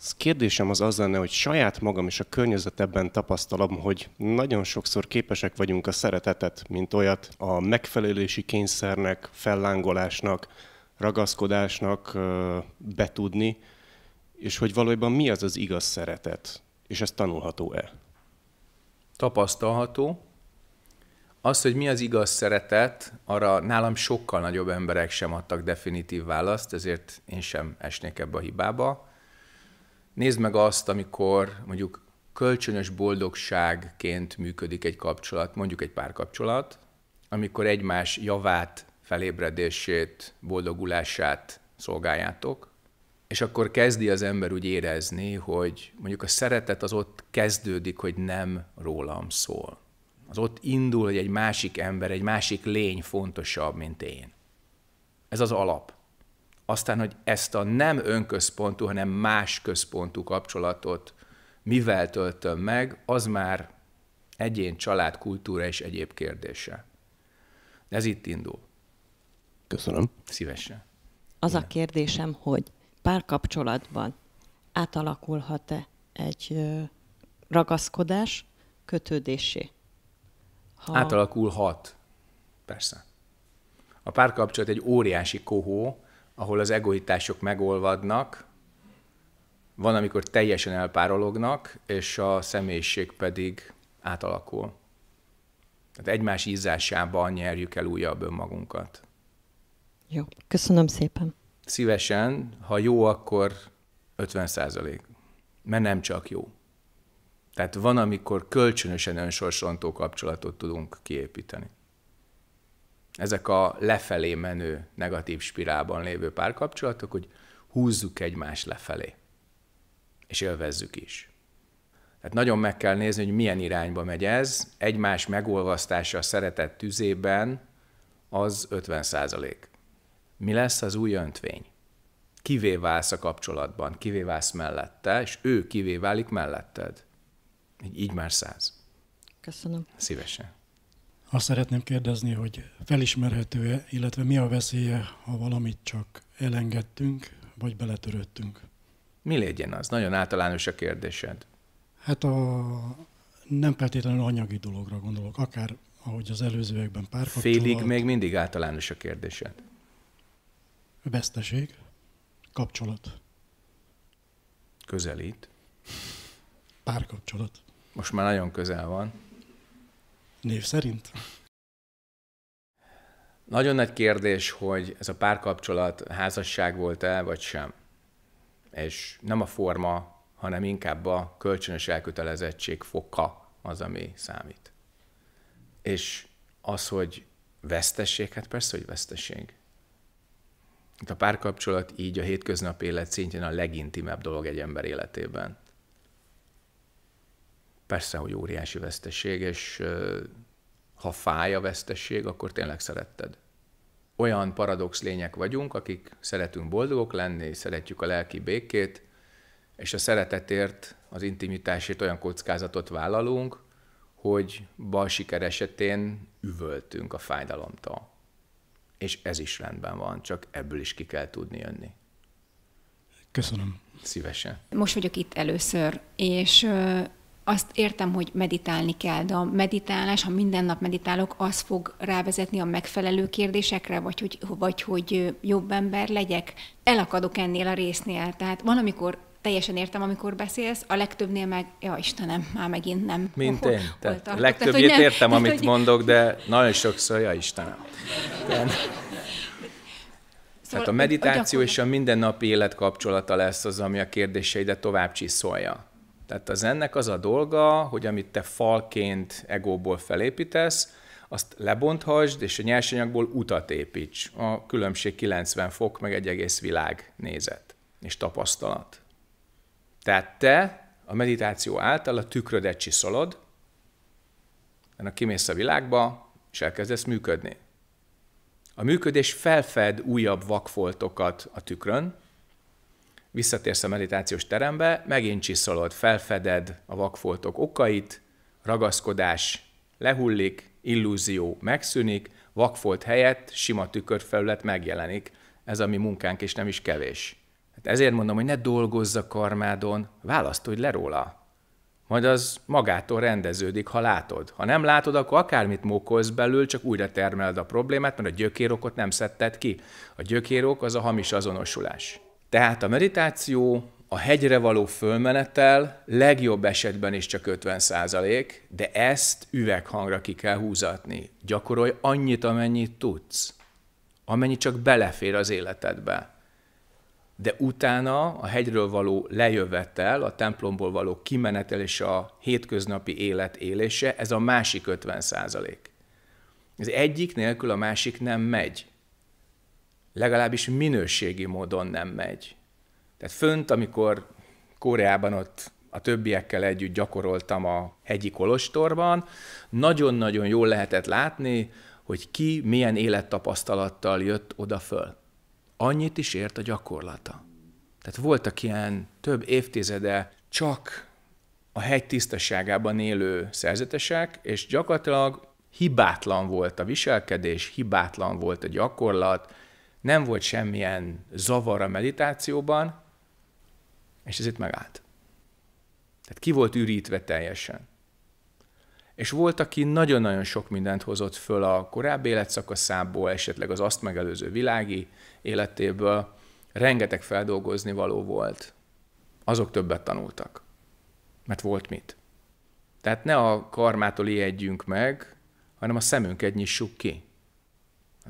Az kérdésem az az lenne, hogy saját magam és a környezet tapasztalom, hogy nagyon sokszor képesek vagyunk a szeretetet, mint olyat, a megfelelési kényszernek, fellángolásnak, ragaszkodásnak betudni, és hogy valójában mi az az igaz szeretet, és ez tanulható-e? Tapasztalható. Az, hogy mi az igaz szeretet, arra nálam sokkal nagyobb emberek sem adtak definitív választ, ezért én sem esnék ebbe a hibába Nézd meg azt, amikor mondjuk kölcsönös boldogságként működik egy kapcsolat, mondjuk egy párkapcsolat, amikor egymás javát, felébredését, boldogulását szolgáljátok, és akkor kezdi az ember úgy érezni, hogy mondjuk a szeretet az ott kezdődik, hogy nem rólam szól. Az ott indul, hogy egy másik ember, egy másik lény fontosabb, mint én. Ez az alap aztán, hogy ezt a nem önközpontú, hanem más központú kapcsolatot mivel töltöm meg, az már egyén, család, kultúra és egyéb kérdése. De Ez itt indul. Köszönöm. Szívesen. Az Igen. a kérdésem, hogy párkapcsolatban átalakulhat-e egy ragaszkodás kötődésé? Ha... Átalakulhat, persze. A párkapcsolat egy óriási kohó, ahol az egoitások megolvadnak, van, amikor teljesen elpárolognak, és a személyiség pedig átalakul. Tehát egymás ízásában nyerjük el újabb önmagunkat. Jó, köszönöm szépen. Szívesen, ha jó, akkor 50 százalék. Mert nem csak jó. Tehát van, amikor kölcsönösen önsorsontó kapcsolatot tudunk kiépíteni ezek a lefelé menő negatív spirálban lévő párkapcsolatok, hogy húzzuk egymást lefelé, és élvezzük is. Tehát nagyon meg kell nézni, hogy milyen irányba megy ez. Egymás megolvasztása a szeretett tüzében az 50 százalék. Mi lesz az új öntvény? Kivé válsz a kapcsolatban, kivé válsz mellette, és ő kivé válik melletted. Így, így már száz. Köszönöm. Szívesen. Azt szeretném kérdezni, hogy felismerhető-e, illetve mi a veszélye, ha valamit csak elengedtünk, vagy beletörődtünk? Mi legyen az? Nagyon általános a kérdésed. Hát a nem feltétlenül anyagi dologra gondolok, akár ahogy az előzőekben pár Félig még mindig általános a kérdésed. Veszteség, kapcsolat. Közelít. Párkapcsolat. Most már nagyon közel van. Név szerint? Nagyon nagy kérdés, hogy ez a párkapcsolat házasság volt-e, vagy sem. És nem a forma, hanem inkább a kölcsönös elkötelezettség foka az, ami számít. És az, hogy vesztesség, hát persze, hogy vesztesség. Itt a párkapcsolat így a hétköznapi élet szintjén a legintimebb dolog egy ember életében persze, hogy óriási veszteség, és ha fáj a veszteség, akkor tényleg szeretted. Olyan paradox lények vagyunk, akik szeretünk boldogok lenni, szeretjük a lelki békét, és a szeretetért, az intimitásért olyan kockázatot vállalunk, hogy bal siker esetén üvöltünk a fájdalomtól. És ez is rendben van, csak ebből is ki kell tudni jönni. Köszönöm. Szívesen. Most vagyok itt először, és azt értem, hogy meditálni kell, de a meditálás, ha minden nap meditálok, az fog rávezetni a megfelelő kérdésekre, vagy hogy, vagy hogy jobb ember legyek. Elakadok ennél a résznél. Tehát valamikor teljesen értem, amikor beszélsz, a legtöbbnél meg, ja Istenem, már megint nem. Mint én. Hol, tehát hol a legtöbbjét tehát, nem, értem, tehát, amit hogy... mondok, de nagyon sokszor, ja Istenem. Tehát... Szóval, tehát a szóval, meditáció és a mindennapi élet kapcsolata lesz az, ami a kérdéseidet tovább csiszolja. Tehát az ennek az a dolga, hogy amit te falként egóból felépítesz, azt lebonthasd, és a nyersanyagból utat építs. A különbség 90 fok, meg egy egész világ nézet és tapasztalat. Tehát te a meditáció által a tükrödet csiszolod, ennek kimész a világba, és elkezdesz működni. A működés felfed újabb vakfoltokat a tükrön, visszatérsz a meditációs terembe, megint csiszolod, felfeded a vakfoltok okait, ragaszkodás lehullik, illúzió megszűnik, vakfolt helyett sima tükörfelület megjelenik. Ez a mi munkánk, és nem is kevés. Hát ezért mondom, hogy ne dolgozz a karmádon, választodj le róla. Majd az magától rendeződik, ha látod. Ha nem látod, akkor akármit mókolsz belül, csak újra termeled a problémát, mert a gyökérokot nem szedted ki. A gyökérok az a hamis azonosulás. Tehát a meditáció, a hegyre való fölmenetel legjobb esetben is csak 50 százalék, de ezt üveghangra ki kell húzatni. Gyakorolj annyit, amennyit tudsz, amennyi csak belefér az életedbe. De utána a hegyről való lejövetel, a templomból való kimenetel és a hétköznapi élet élése, ez a másik 50 százalék. Az egyik nélkül a másik nem megy legalábbis minőségi módon nem megy. Tehát fönt, amikor Koreában ott a többiekkel együtt gyakoroltam a hegyi kolostorban, nagyon-nagyon jól lehetett látni, hogy ki milyen élettapasztalattal jött oda föl. Annyit is ért a gyakorlata. Tehát voltak ilyen több évtizede csak a hegy tisztaságában élő szerzetesek, és gyakorlatilag hibátlan volt a viselkedés, hibátlan volt a gyakorlat, nem volt semmilyen zavar a meditációban, és ez itt megállt. Tehát ki volt ürítve teljesen. És volt, aki nagyon-nagyon sok mindent hozott föl a korábbi életszakaszából, esetleg az azt megelőző világi életéből, rengeteg feldolgozni való volt. Azok többet tanultak, mert volt mit. Tehát ne a karmától ijedjünk meg, hanem a szemünket nyissuk ki.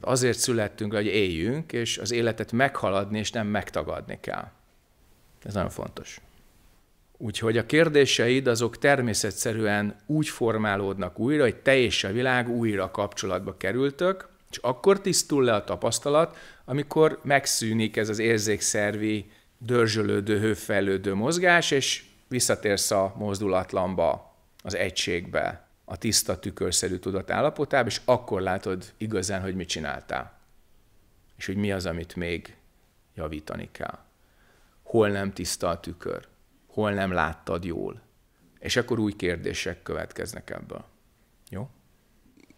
Azért születtünk, hogy éljünk, és az életet meghaladni, és nem megtagadni kell. Ez nagyon fontos. Úgyhogy a kérdéseid azok természetszerűen úgy formálódnak újra, hogy te és a világ újra kapcsolatba kerültök, és akkor tisztul le a tapasztalat, amikor megszűnik ez az érzékszervi dörzsölődő, hőfejlődő mozgás, és visszatérsz a mozdulatlanba, az egységbe, a tiszta tükörszerű tudat állapotába, és akkor látod igazán, hogy mit csináltál. És hogy mi az, amit még javítani kell. Hol nem tiszta a tükör, hol nem láttad jól. És akkor új kérdések következnek ebből. Jó?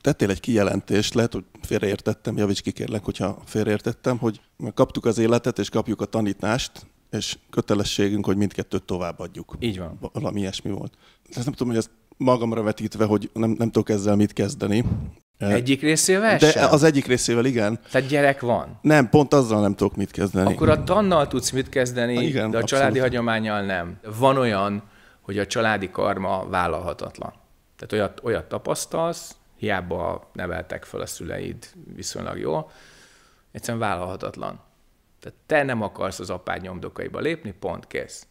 tettél egy kijelentést, lehet, hogy félreértettem, javíts ki kérlek, hogyha félreértettem, hogy kaptuk az életet, és kapjuk a tanítást, és kötelességünk, hogy mindkettőt továbbadjuk. Így van. Valami ilyesmi volt. Ezt nem tudom, hogy ezt magamra vetítve, hogy nem, nem tudok ezzel mit kezdeni. E, egyik részével De sem? az egyik részével igen. Tehát gyerek van? Nem, pont azzal nem tudok mit kezdeni. Akkor a tannal tudsz mit kezdeni, ha, ah, igen, de a abszolút. családi hagyományjal nem. Van olyan, hogy a családi karma vállalhatatlan. Tehát olyat, olyat tapasztalsz, hiába neveltek fel a szüleid viszonylag jól, egyszerűen vállalhatatlan. Tehát te nem akarsz az apád nyomdokaiba lépni, pont kész.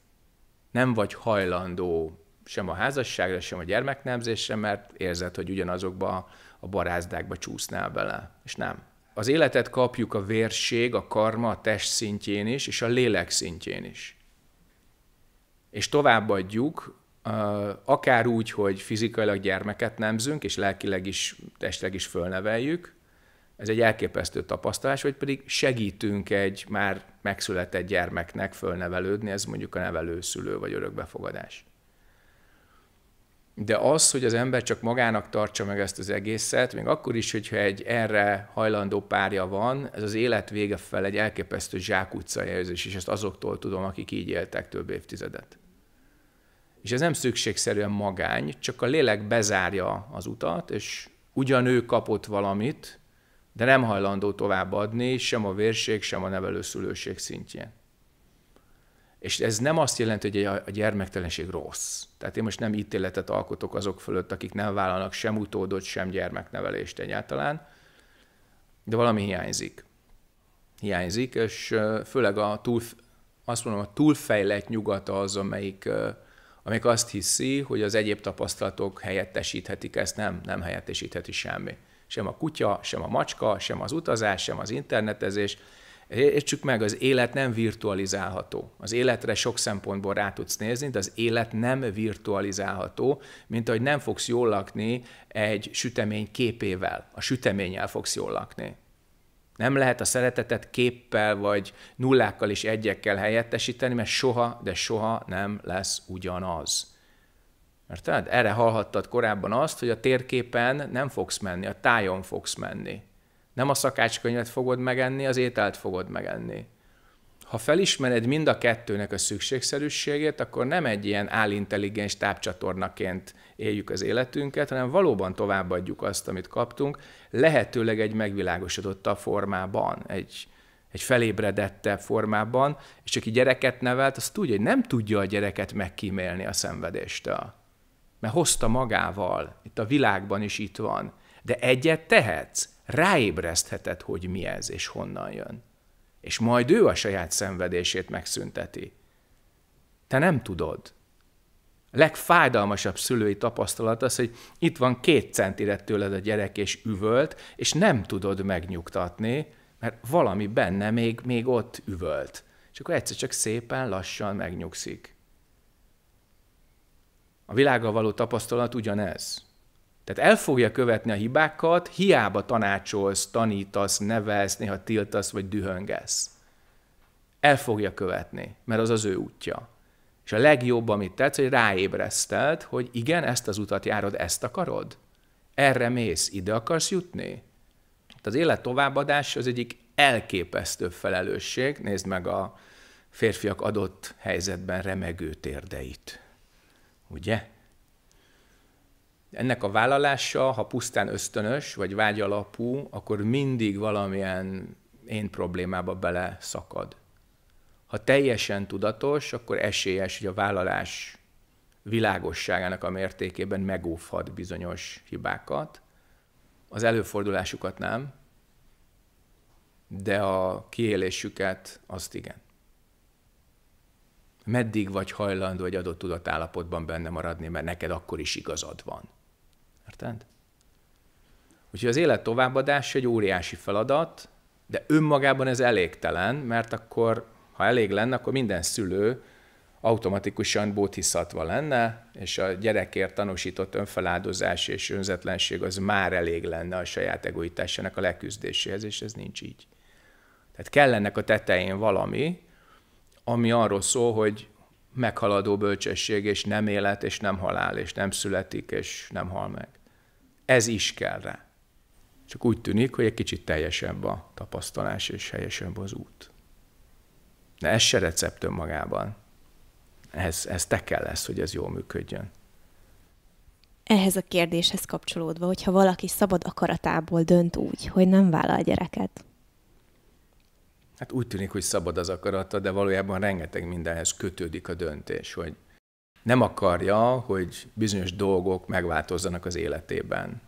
Nem vagy hajlandó sem a házasságra, sem a gyermeknemzésre, mert érzed, hogy ugyanazokba a barázdákba csúsznál bele, és nem. Az életet kapjuk a vérség, a karma, a test szintjén is, és a lélek szintjén is. És továbbadjuk, akár úgy, hogy fizikailag gyermeket nemzünk, és lelkileg is, testleg is fölneveljük, ez egy elképesztő tapasztalás, vagy pedig segítünk egy már megszületett gyermeknek fölnevelődni, ez mondjuk a nevelőszülő vagy örökbefogadás de az, hogy az ember csak magának tartsa meg ezt az egészet, még akkor is, hogyha egy erre hajlandó párja van, ez az élet vége fel egy elképesztő zsákutca érzés, és ezt azoktól tudom, akik így éltek több évtizedet. És ez nem szükségszerűen magány, csak a lélek bezárja az utat, és ugyan ő kapott valamit, de nem hajlandó továbbadni sem a vérség, sem a nevelőszülőség szintjén. És ez nem azt jelenti, hogy a gyermektelenség rossz. Tehát én most nem ítéletet alkotok azok fölött, akik nem vállalnak sem utódot, sem gyermeknevelést egyáltalán, de valami hiányzik. Hiányzik, és főleg a túl, azt mondom, a túlfejlett nyugata az, amelyik, amelyik azt hiszi, hogy az egyéb tapasztalatok helyettesíthetik ezt, nem, nem helyettesítheti semmi. Sem a kutya, sem a macska, sem az utazás, sem az internetezés, Értsük meg, az élet nem virtualizálható. Az életre sok szempontból rá tudsz nézni, de az élet nem virtualizálható, mint ahogy nem fogsz jól lakni egy sütemény képével. A süteménnyel fogsz jól lakni. Nem lehet a szeretetet képpel vagy nullákkal és egyekkel helyettesíteni, mert soha, de soha nem lesz ugyanaz. Mert tehát Erre hallhattad korábban azt, hogy a térképen nem fogsz menni, a tájon fogsz menni. Nem a szakácskönyvet fogod megenni, az ételt fogod megenni. Ha felismered mind a kettőnek a szükségszerűségét, akkor nem egy ilyen állintelligens tápcsatornaként éljük az életünket, hanem valóban továbbadjuk azt, amit kaptunk, lehetőleg egy megvilágosodottabb formában, egy, egy felébredettebb formában, és aki gyereket nevelt, az tudja, hogy nem tudja a gyereket megkímélni a szenvedéstől. Mert hozta magával, itt a világban is itt van. De egyet tehetsz ráébresztheted, hogy mi ez és honnan jön. És majd ő a saját szenvedését megszünteti. Te nem tudod. Legfájdalmasabb szülői tapasztalat az, hogy itt van két centire tőled a gyerek, és üvölt, és nem tudod megnyugtatni, mert valami benne még, még ott üvölt. És akkor egyszer csak szépen, lassan megnyugszik. A világgal való tapasztalat ugyanez. Tehát el fogja követni a hibákat, hiába tanácsolsz, tanítasz, nevelsz, néha tiltasz vagy dühöngesz, El fogja követni, mert az az ő útja. És a legjobb, amit tetsz, hogy ráébresztelt, hogy igen, ezt az utat járod, ezt akarod. Erre mész, ide akarsz jutni. Hát az élet továbbadás az egyik elképesztő felelősség. Nézd meg a férfiak adott helyzetben remegő térdeit. Ugye? Ennek a vállalása, ha pusztán ösztönös vagy vágyalapú, akkor mindig valamilyen én problémába bele szakad. Ha teljesen tudatos, akkor esélyes, hogy a vállalás világosságának a mértékében megóvhat bizonyos hibákat. Az előfordulásukat nem, de a kiélésüket azt igen. Meddig vagy hajlandó egy adott tudatállapotban benne maradni, mert neked akkor is igazad van? Érted? Úgyhogy az élet továbbadása egy óriási feladat, de önmagában ez elégtelen, mert akkor, ha elég lenne, akkor minden szülő automatikusan bóthiszatva lenne, és a gyerekért tanúsított önfeláldozás és önzetlenség az már elég lenne a saját egoitásának a leküzdéséhez, és ez nincs így. Tehát kell ennek a tetején valami, ami arról szól, hogy meghaladó bölcsesség, és nem élet, és nem halál, és nem születik, és nem hal meg ez is kell rá. Csak úgy tűnik, hogy egy kicsit teljesebb a tapasztalás és helyesebb az út. De ez se recept önmagában. Ez, ez te kell lesz, hogy ez jól működjön. Ehhez a kérdéshez kapcsolódva, hogyha valaki szabad akaratából dönt úgy, hogy nem vállal gyereket. Hát úgy tűnik, hogy szabad az akarata, de valójában rengeteg mindenhez kötődik a döntés, hogy nem akarja, hogy bizonyos dolgok megváltozzanak az életében,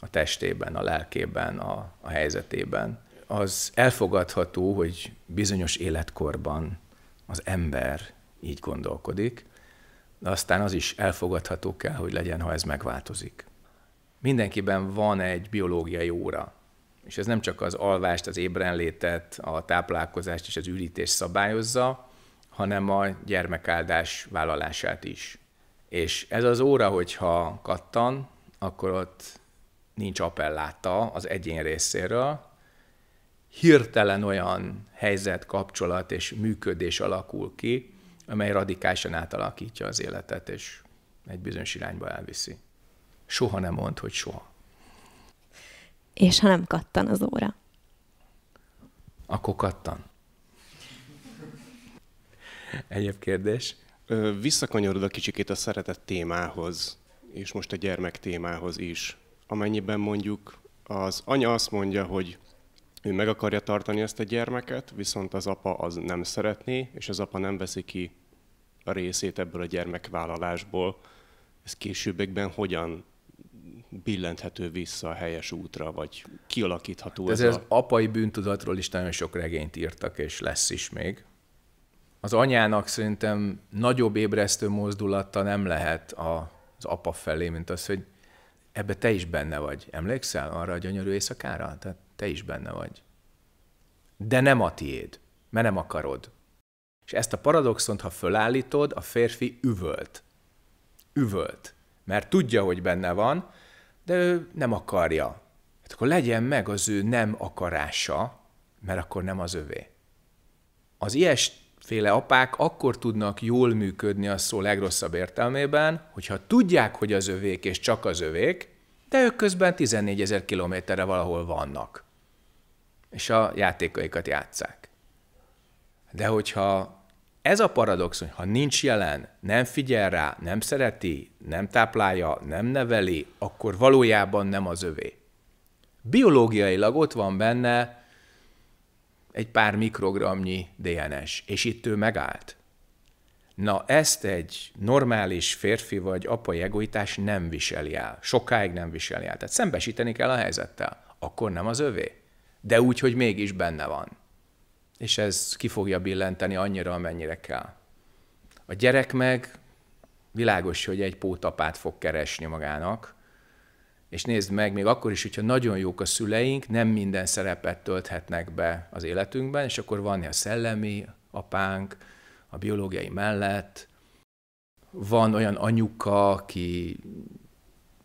a testében, a lelkében, a, a helyzetében. Az elfogadható, hogy bizonyos életkorban az ember így gondolkodik, de aztán az is elfogadható kell, hogy legyen, ha ez megváltozik. Mindenkiben van egy biológiai óra, és ez nem csak az alvást, az ébrenlétet, a táplálkozást és az ürítést szabályozza, hanem a gyermekáldás vállalását is. És ez az óra, hogyha kattan, akkor ott nincs appelláta az egyén részéről, hirtelen olyan helyzet, kapcsolat és működés alakul ki, amely radikálisan átalakítja az életet, és egy bizonyos irányba elviszi. Soha nem mond, hogy soha. És ha nem kattan az óra? Akkor kattan. Egyéb kérdés? Visszakanyarod a kicsikét a szeretett témához, és most a gyermek témához is. Amennyiben mondjuk az anya azt mondja, hogy ő meg akarja tartani ezt a gyermeket, viszont az apa az nem szeretné, és az apa nem veszi ki a részét ebből a gyermekvállalásból. Ez későbbekben hogyan billenthető vissza a helyes útra, vagy kialakítható De ez, ez a... az apai bűntudatról is nagyon sok regényt írtak, és lesz is még, az anyának szerintem nagyobb ébresztő mozdulata nem lehet a, az apa felé, mint az, hogy ebbe te is benne vagy. Emlékszel arra a gyönyörű éjszakára? Tehát te is benne vagy. De nem a tiéd, mert nem akarod. És ezt a paradoxont, ha fölállítod, a férfi üvölt. Üvölt. Mert tudja, hogy benne van, de ő nem akarja. Hát akkor legyen meg az ő nem akarása, mert akkor nem az övé. Az ilyes féle apák akkor tudnak jól működni a szó legrosszabb értelmében, hogyha tudják, hogy az övék és csak az övék, de ők közben 14 ezer kilométerre valahol vannak, és a játékaikat játszák. De hogyha ez a paradoxon, ha nincs jelen, nem figyel rá, nem szereti, nem táplálja, nem neveli, akkor valójában nem az övé. Biológiailag ott van benne egy pár mikrogramnyi DNS, és itt ő megállt. Na ezt egy normális férfi vagy apai egoitás nem viseli el. Sokáig nem viseli el. Tehát szembesíteni kell a helyzettel. Akkor nem az övé. De úgy, hogy mégis benne van. És ez ki fogja billenteni annyira, amennyire kell. A gyerek meg világos, hogy egy pótapát fog keresni magának, és nézd meg, még akkor is, hogyha nagyon jók a szüleink, nem minden szerepet tölthetnek be az életünkben, és akkor van a szellemi apánk, a biológiai mellett, van olyan anyuka, aki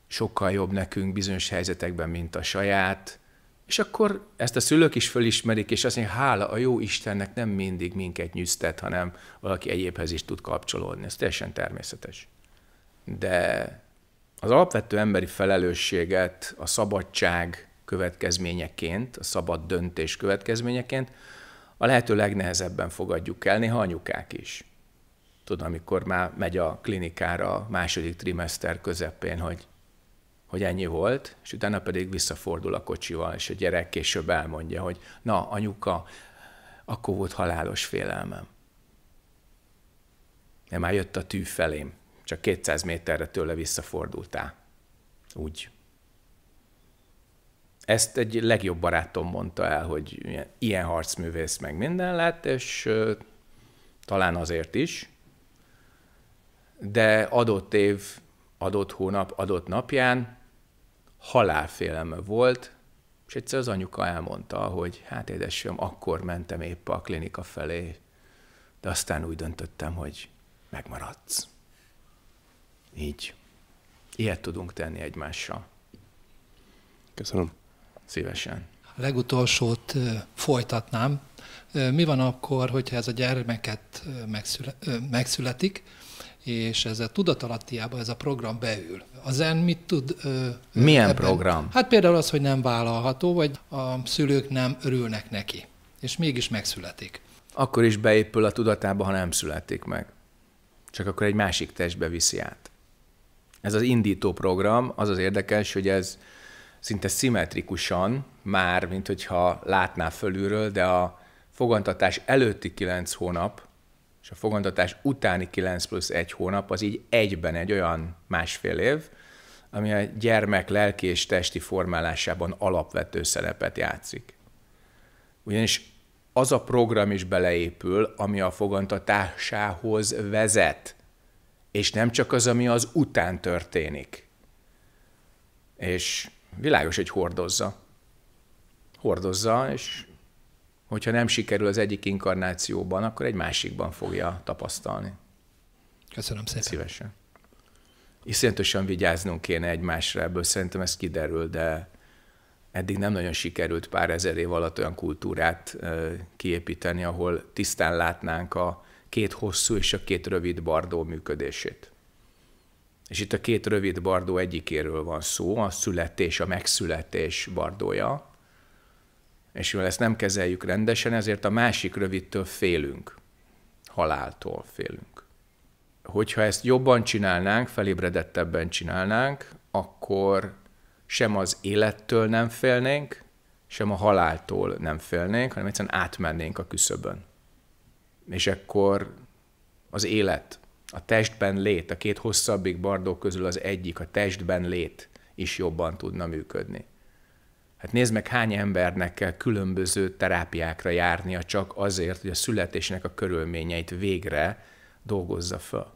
sokkal jobb nekünk bizonyos helyzetekben, mint a saját, és akkor ezt a szülők is fölismerik, és azt mondja, hála a jó Istennek nem mindig minket nyűztet, hanem valaki egyébhez is tud kapcsolódni. Ez teljesen természetes. De az alapvető emberi felelősséget a szabadság következményeként, a szabad döntés következményeként a lehető legnehezebben fogadjuk el, néha anyukák is. Tudom, amikor már megy a klinikára a második trimester közepén, hogy, hogy ennyi volt, és utána pedig visszafordul a kocsival, és a gyerek később elmondja, hogy na, anyuka, akkor volt halálos félelmem. De már jött a tű felém csak 200 méterre tőle visszafordultál. Úgy. Ezt egy legjobb barátom mondta el, hogy ilyen, harcművész meg minden lett, és ö, talán azért is, de adott év, adott hónap, adott napján halálfélelme volt, és egyszer az anyuka elmondta, hogy hát édesem, akkor mentem épp a klinika felé, de aztán úgy döntöttem, hogy megmaradsz. Így. Ilyet tudunk tenni egymással. Köszönöm. Szívesen. A legutolsót folytatnám. Mi van akkor, hogyha ez a gyermeket megszületik, és ez a tudatalattiába ez a program beül. A zen mit tud... Milyen ebben? program? Hát például az, hogy nem vállalható, vagy a szülők nem örülnek neki, és mégis megszületik. Akkor is beépül a tudatába, ha nem születik meg. Csak akkor egy másik testbe viszi át. Ez az indító program, az az érdekes, hogy ez szinte szimmetrikusan már, mint hogyha látná fölülről, de a fogantatás előtti 9 hónap és a fogantatás utáni 9 plusz 1 hónap az így egyben egy olyan másfél év, ami a gyermek lelki és testi formálásában alapvető szerepet játszik. Ugyanis az a program is beleépül, ami a fogantatásához vezet és nem csak az, ami az után történik. És világos, hogy hordozza. Hordozza, és hogyha nem sikerül az egyik inkarnációban, akkor egy másikban fogja tapasztalni. Köszönöm szépen. Szívesen. Iszonyatosan vigyáznunk kéne egymásra, ebből szerintem ez kiderül, de eddig nem nagyon sikerült pár ezer év alatt olyan kultúrát kiépíteni, ahol tisztán látnánk a két hosszú és a két rövid bardó működését. És itt a két rövid bardó egyikéről van szó, a születés, a megszületés bardója, és mivel ezt nem kezeljük rendesen, ezért a másik rövidtől félünk, haláltól félünk. Hogyha ezt jobban csinálnánk, felébredettebben csinálnánk, akkor sem az élettől nem félnénk, sem a haláltól nem félnénk, hanem egyszerűen átmennénk a küszöbön. És akkor az élet, a testben lét, a két hosszabbik bardók közül az egyik, a testben lét is jobban tudna működni. Hát nézd meg, hány embernek kell különböző terápiákra járnia csak azért, hogy a születésnek a körülményeit végre dolgozza föl.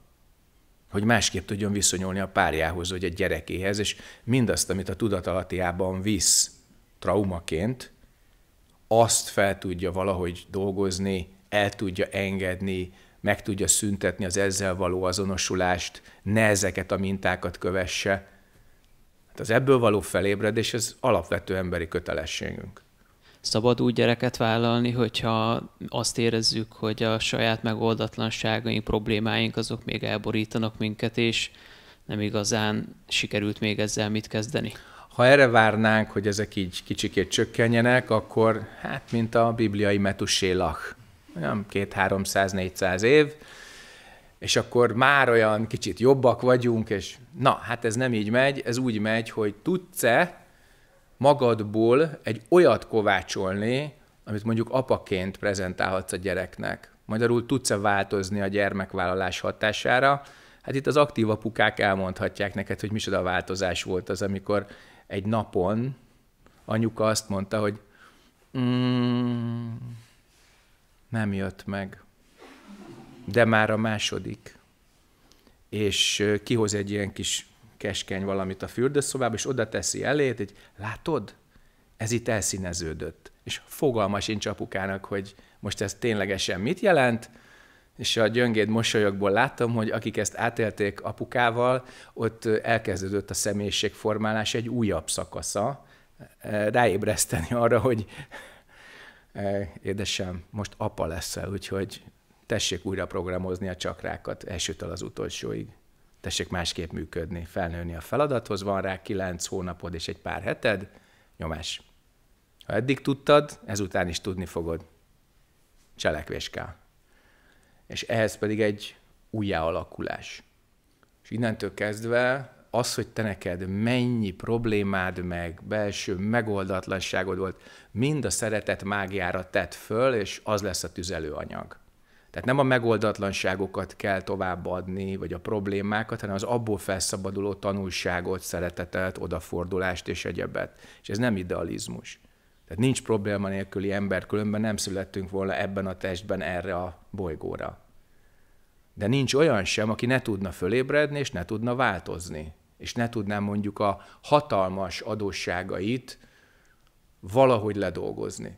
Hogy másképp tudjon viszonyulni a párjához, vagy a gyerekéhez, és mindazt, amit a tudatalattiában visz traumaként, azt fel tudja valahogy dolgozni, el tudja engedni, meg tudja szüntetni az ezzel való azonosulást, ne ezeket a mintákat kövesse. Hát az ebből való felébredés, ez alapvető emberi kötelességünk. Szabad úgy gyereket vállalni, hogyha azt érezzük, hogy a saját megoldatlanságaink, problémáink azok még elborítanak minket, és nem igazán sikerült még ezzel mit kezdeni. Ha erre várnánk, hogy ezek így kicsikét csökkenjenek, akkor hát, mint a bibliai metusélach, olyan két 300 400 év, és akkor már olyan kicsit jobbak vagyunk, és na, hát ez nem így megy, ez úgy megy, hogy tudsz-e magadból egy olyat kovácsolni, amit mondjuk apaként prezentálhatsz a gyereknek. Magyarul tudsz-e változni a gyermekvállalás hatására? Hát itt az aktív apukák elmondhatják neked, hogy micsoda változás volt az, amikor egy napon anyuka azt mondta, hogy mm, nem jött meg. De már a második. És kihoz egy ilyen kis keskeny valamit a fürdőszobába, és oda teszi elét, hogy látod, ez itt elszíneződött. És fogalma sincs apukának, hogy most ez ténylegesen mit jelent, és a gyöngéd mosolyokból láttam, hogy akik ezt átélték apukával, ott elkezdődött a személyiségformálás egy újabb szakasza, ráébreszteni arra, hogy E, édesem most apa leszel, úgyhogy tessék újra programozni a csakrákat elsőtől az utolsóig. Tessék másképp működni, felnőni a feladathoz, van rá kilenc hónapod és egy pár heted, nyomás. Ha eddig tudtad, ezután is tudni fogod. Cselekvés kell. És ehhez pedig egy újjáalakulás. És innentől kezdve az, hogy te neked mennyi problémád meg, belső megoldatlanságod volt, mind a szeretet mágiára tett föl, és az lesz a tüzelőanyag. Tehát nem a megoldatlanságokat kell továbbadni, vagy a problémákat, hanem az abból felszabaduló tanulságot, szeretetet, odafordulást és egyebet. És ez nem idealizmus. Tehát nincs probléma nélküli ember, különben nem születtünk volna ebben a testben erre a bolygóra. De nincs olyan sem, aki ne tudna fölébredni, és ne tudna változni. És ne tudná mondjuk a hatalmas adósságait valahogy ledolgozni.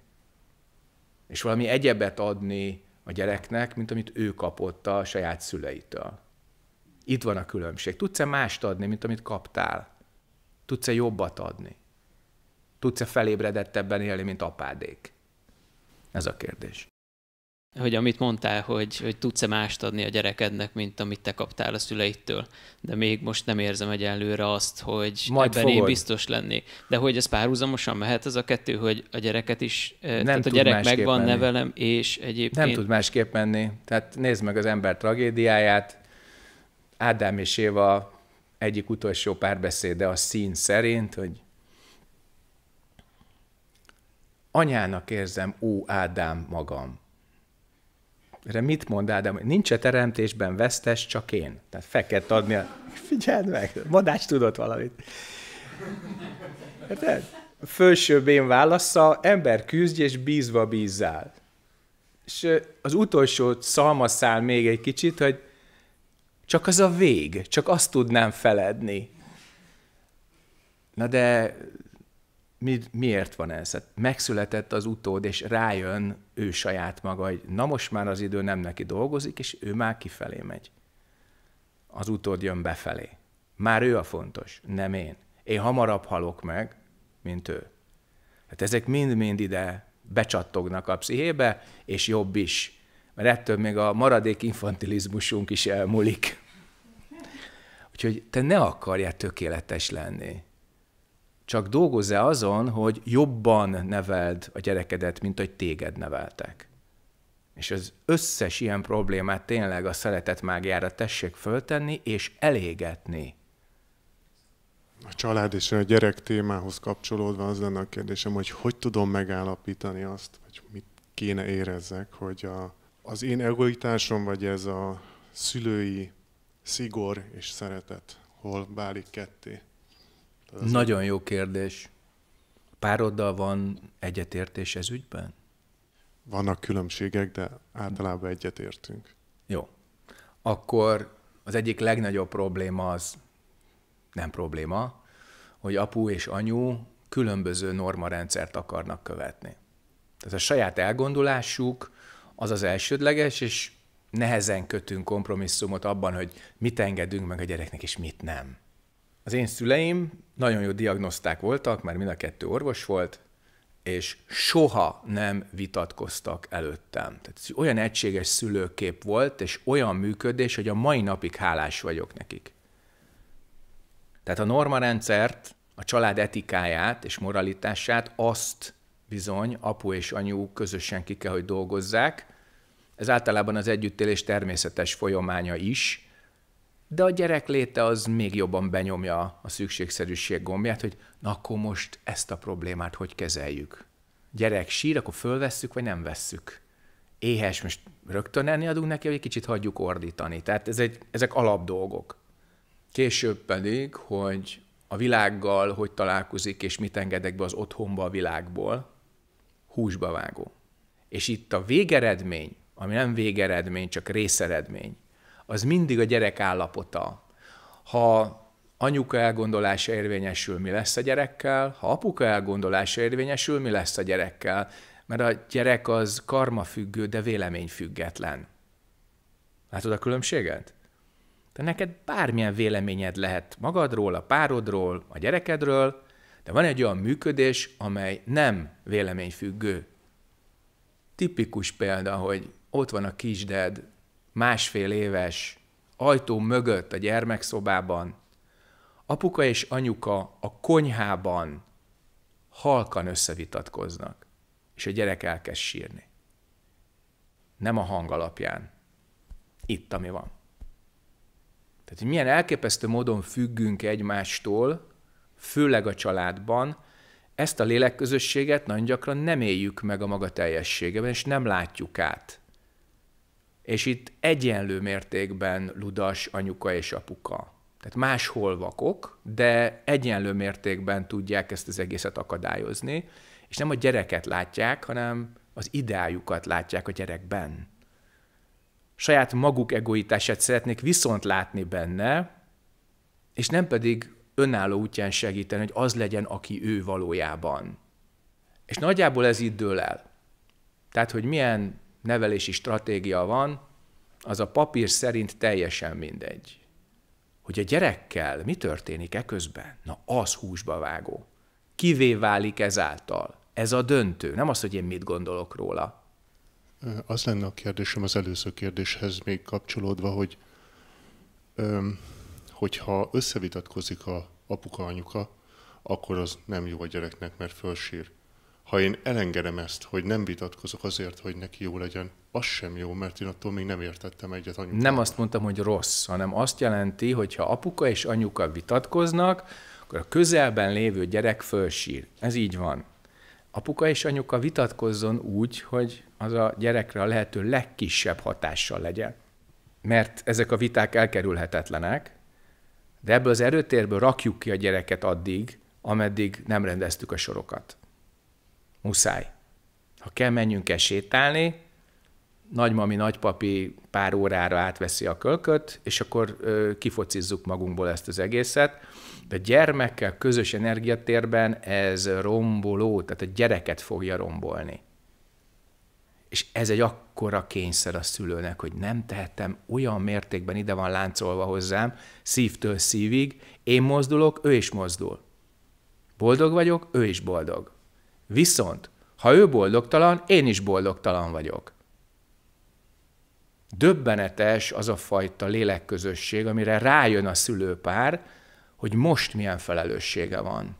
És valami egyebet adni a gyereknek, mint amit ő kapott a saját szüleitől. Itt van a különbség. Tudsz-e mást adni, mint amit kaptál? Tudsz-e jobbat adni? Tudsz-e felébredettebben élni, mint apádék? Ez a kérdés hogy amit mondtál, hogy, hogy tudsz-e mást adni a gyerekednek, mint amit te kaptál a szüleittől. De még most nem érzem egyelőre azt, hogy Majd ebben fogod. én biztos lennék. De hogy ez párhuzamosan mehet, az a kettő, hogy a gyereket is, eh, nem tehát a gyerek megvan, menni. nevelem, és egyébként... Nem tud másképp menni. Tehát nézd meg az ember tragédiáját. Ádám és Éva egyik utolsó párbeszéde a szín szerint, hogy anyának érzem, ó Ádám magam erre mit mond Ádám? Nincs -e teremtésben vesztes, csak én. Tehát fel kell adni a... <laughs> Figyeld meg, Madács tudott valamit. Érted? Hát Fölsőbb én válasza, ember küzdj és bízva bízzál. És az utolsó szalmaszál még egy kicsit, hogy csak az a vég, csak azt tudnám feledni. Na de mi, miért van ez? Hát megszületett az utód, és rájön ő saját maga, hogy na most már az idő nem neki dolgozik, és ő már kifelé megy. Az utód jön befelé. Már ő a fontos, nem én. Én hamarabb halok meg, mint ő. Hát ezek mind-mind ide becsattognak a pszichébe, és jobb is. Mert ettől még a maradék infantilizmusunk is elmúlik. Úgyhogy te ne akarjál tökéletes lenni csak dolgozz -e azon, hogy jobban neveld a gyerekedet, mint hogy téged neveltek. És az összes ilyen problémát tényleg a szeretet mágiára tessék föltenni és elégetni. A család és a gyerek témához kapcsolódva az lenne a kérdésem, hogy hogy tudom megállapítani azt, hogy mit kéne érezzek, hogy a, az én egoitásom, vagy ez a szülői szigor és szeretet, hol válik ketté? Ez Nagyon jó kérdés. Pároddal van egyetértés ez ügyben? Vannak különbségek, de általában egyetértünk. Jó. Akkor az egyik legnagyobb probléma az, nem probléma, hogy apu és anyu különböző normarendszert akarnak követni. Tehát a saját elgondolásuk az az elsődleges, és nehezen kötünk kompromisszumot abban, hogy mit engedünk meg a gyereknek, és mit nem. Az én szüleim nagyon jó diagnoszták voltak, mert mind a kettő orvos volt, és soha nem vitatkoztak előttem. Tehát olyan egységes szülőkép volt, és olyan működés, hogy a mai napig hálás vagyok nekik. Tehát a rendszert, a család etikáját és moralitását azt bizony apu és anyu közösen ki kell, hogy dolgozzák. Ez általában az együttélés természetes folyamánya is, de a gyerek léte az még jobban benyomja a szükségszerűség gombját, hogy na akkor most ezt a problémát hogy kezeljük. Gyerek sír, akkor fölvesszük, vagy nem vesszük. Éhes, most rögtön enni adunk neki, vagy egy kicsit hagyjuk ordítani. Tehát ez egy, ezek dolgok. Később pedig, hogy a világgal hogy találkozik, és mit engedek be az otthonba a világból, húsba vágó. És itt a végeredmény, ami nem végeredmény, csak részeredmény, az mindig a gyerek állapota. Ha anyuka elgondolása érvényesül, mi lesz a gyerekkel, ha apuka elgondolása érvényesül, mi lesz a gyerekkel, mert a gyerek az karmafüggő, de véleményfüggetlen. Látod a különbséget? De neked bármilyen véleményed lehet magadról, a párodról, a gyerekedről, de van egy olyan működés, amely nem véleményfüggő. Tipikus példa, hogy ott van a kisded, másfél éves ajtó mögött a gyermekszobában, apuka és anyuka a konyhában halkan összevitatkoznak, és a gyerek elkezd sírni. Nem a hang alapján. Itt, ami van. Tehát, hogy milyen elképesztő módon függünk egymástól, főleg a családban, ezt a lélekközösséget nagyon gyakran nem éljük meg a maga teljességeben, és nem látjuk át és itt egyenlő mértékben ludas anyuka és apuka. Tehát máshol vakok, de egyenlő mértékben tudják ezt az egészet akadályozni, és nem a gyereket látják, hanem az ideájukat látják a gyerekben. Saját maguk egoitását szeretnék viszont látni benne, és nem pedig önálló útján segíteni, hogy az legyen, aki ő valójában. És nagyjából ez idől dől el. Tehát, hogy milyen nevelési stratégia van, az a papír szerint teljesen mindegy. Hogy a gyerekkel mi történik e közben? Na, az húsba vágó. Kivé válik ezáltal? Ez a döntő, nem az, hogy én mit gondolok róla. Az lenne a kérdésem az előző kérdéshez még kapcsolódva, hogy öm, hogyha összevitatkozik a apuka-anyuka, akkor az nem jó a gyereknek, mert fölsír ha én elengedem ezt, hogy nem vitatkozok azért, hogy neki jó legyen, az sem jó, mert én attól még nem értettem egyet anyukával. Nem azt mondtam, hogy rossz, hanem azt jelenti, hogy ha apuka és anyuka vitatkoznak, akkor a közelben lévő gyerek fölsír. Ez így van. Apuka és anyuka vitatkozzon úgy, hogy az a gyerekre a lehető legkisebb hatással legyen. Mert ezek a viták elkerülhetetlenek, de ebből az erőtérből rakjuk ki a gyereket addig, ameddig nem rendeztük a sorokat. Muszáj. Ha kell, menjünk el sétálni, nagymami, nagypapi pár órára átveszi a kölköt, és akkor ö, kifocizzuk magunkból ezt az egészet. De gyermekkel közös energiatérben ez romboló, tehát a gyereket fogja rombolni. És ez egy akkora kényszer a szülőnek, hogy nem tehetem, olyan mértékben ide van láncolva hozzám, szívtől szívig, én mozdulok, ő is mozdul. Boldog vagyok, ő is boldog. Viszont, ha ő boldogtalan, én is boldogtalan vagyok. Döbbenetes az a fajta lélekközösség, amire rájön a szülőpár, hogy most milyen felelőssége van.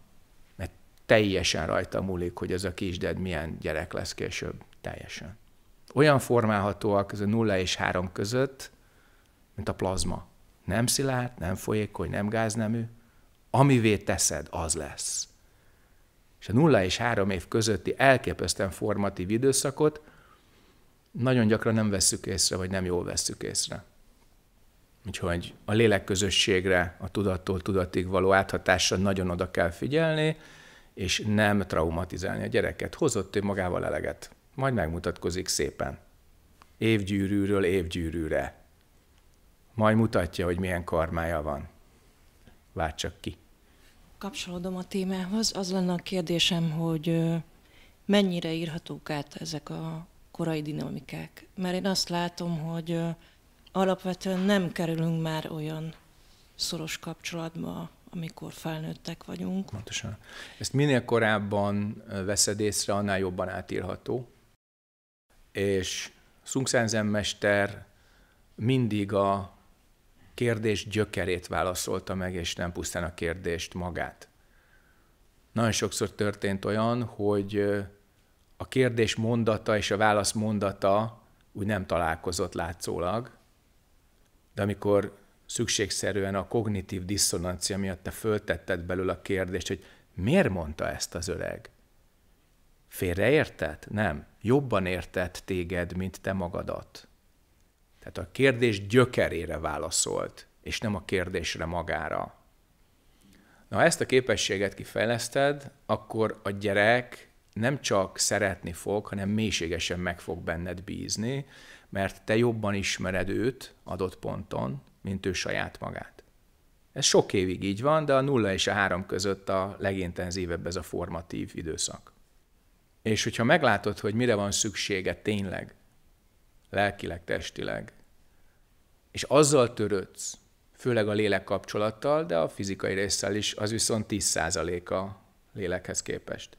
Mert teljesen rajta múlik, hogy ez a kisded milyen gyerek lesz később. Teljesen. Olyan formálhatóak ez a 0 és 3 között, mint a plazma. Nem szilárd, nem folyékony, nem gáznemű. Amivé teszed, az lesz és a nulla és három év közötti elképesztően formatív időszakot nagyon gyakran nem vesszük észre, vagy nem jól vesszük észre. Úgyhogy a lélekközösségre, a tudattól tudatig való áthatásra nagyon oda kell figyelni, és nem traumatizálni a gyereket. Hozott ő magával eleget, majd megmutatkozik szépen. Évgyűrűről évgyűrűre. Majd mutatja, hogy milyen karmája van. Vár csak ki kapcsolódom a témához. Az lenne a kérdésem, hogy mennyire írhatók át ezek a korai dinamikák. Mert én azt látom, hogy alapvetően nem kerülünk már olyan szoros kapcsolatba, amikor felnőttek vagyunk. Pontosan. Ezt minél korábban veszed észre, annál jobban átírható. És Szungszenzen mester mindig a kérdés gyökerét válaszolta meg, és nem pusztán a kérdést magát. Nagyon sokszor történt olyan, hogy a kérdés mondata és a válasz mondata úgy nem találkozott látszólag, de amikor szükségszerűen a kognitív diszonancia miatt te föltetted belül a kérdést, hogy miért mondta ezt az öreg? Félreértett? Nem. Jobban értett téged, mint te magadat. Tehát a kérdés gyökerére válaszolt, és nem a kérdésre magára. Na, ha ezt a képességet kifejleszted, akkor a gyerek nem csak szeretni fog, hanem mélységesen meg fog benned bízni, mert te jobban ismered őt adott ponton, mint ő saját magát. Ez sok évig így van, de a nulla és a három között a legintenzívebb ez a formatív időszak. És hogyha meglátod, hogy mire van szüksége tényleg, lelkileg, testileg, és azzal törődsz, főleg a lélek kapcsolattal, de a fizikai résszel is, az viszont 10% a lélekhez képest.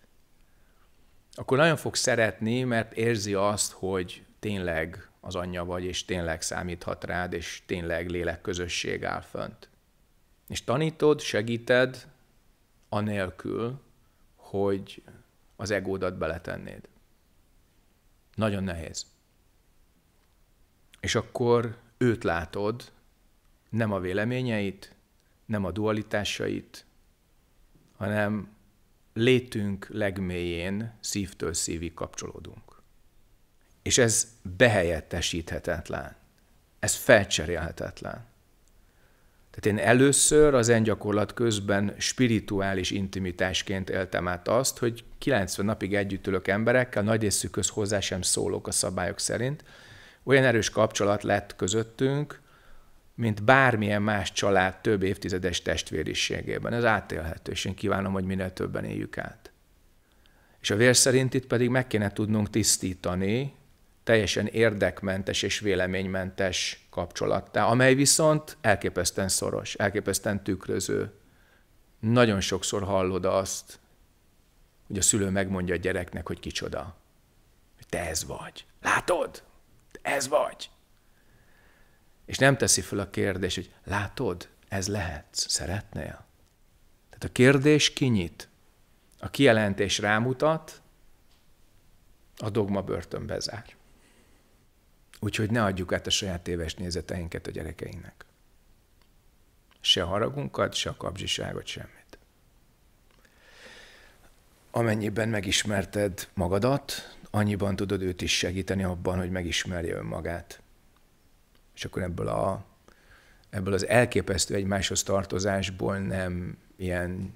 Akkor nagyon fog szeretni, mert érzi azt, hogy tényleg az anyja vagy, és tényleg számíthat rád, és tényleg lélekközösség áll fönt. És tanítod, segíted, anélkül, hogy az egódat beletennéd. Nagyon nehéz. És akkor őt látod, nem a véleményeit, nem a dualitásait, hanem létünk legmélyén szívtől szívig kapcsolódunk. És ez behelyettesíthetetlen, ez felcserélhetetlen. Tehát én először az gyakorlat közben spirituális intimitásként éltem át azt, hogy 90 napig együtt ülök emberekkel, nagy részükhöz hozzá sem szólok a szabályok szerint, olyan erős kapcsolat lett közöttünk, mint bármilyen más család több évtizedes testvériségében. Ez átélhető, és én kívánom, hogy minél többen éljük át. És a vér szerint itt pedig meg kéne tudnunk tisztítani teljesen érdekmentes és véleménymentes kapcsolattá, amely viszont elképesztően szoros, elképesztően tükröző. Nagyon sokszor hallod azt, hogy a szülő megmondja a gyereknek, hogy kicsoda. Hogy te ez vagy. Látod? Ez vagy. És nem teszi fel a kérdés, hogy látod, ez lehetsz, szeretnél? Tehát a kérdés kinyit. A kijelentés rámutat, a dogma börtönbe zár. Úgyhogy ne adjuk át a saját éves nézeteinket a gyerekeinknek. Se a haragunkat, se a kapzsiságot, semmit. Amennyiben megismerted magadat, annyiban tudod őt is segíteni abban, hogy megismerje önmagát. És akkor ebből, a, ebből az elképesztő egymáshoz tartozásból nem ilyen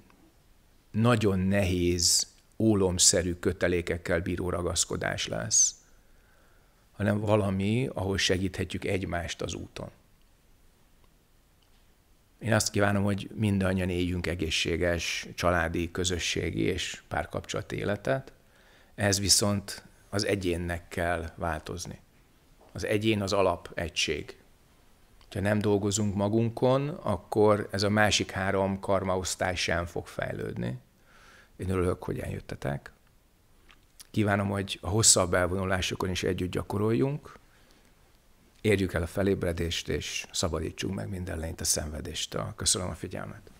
nagyon nehéz, ólomszerű kötelékekkel bíró ragaszkodás lesz, hanem valami, ahol segíthetjük egymást az úton. Én azt kívánom, hogy mindannyian éljünk egészséges családi, közösségi és párkapcsolati életet, ez viszont az egyénnek kell változni. Az egyén az alapegység. Ha nem dolgozunk magunkon, akkor ez a másik három karmaosztály sem fog fejlődni. Én örülök, hogy eljöttetek. Kívánom, hogy a hosszabb elvonulásokon is együtt gyakoroljunk, érjük el a felébredést, és szabadítsunk meg minden lényt a szenvedéstől. Köszönöm a figyelmet.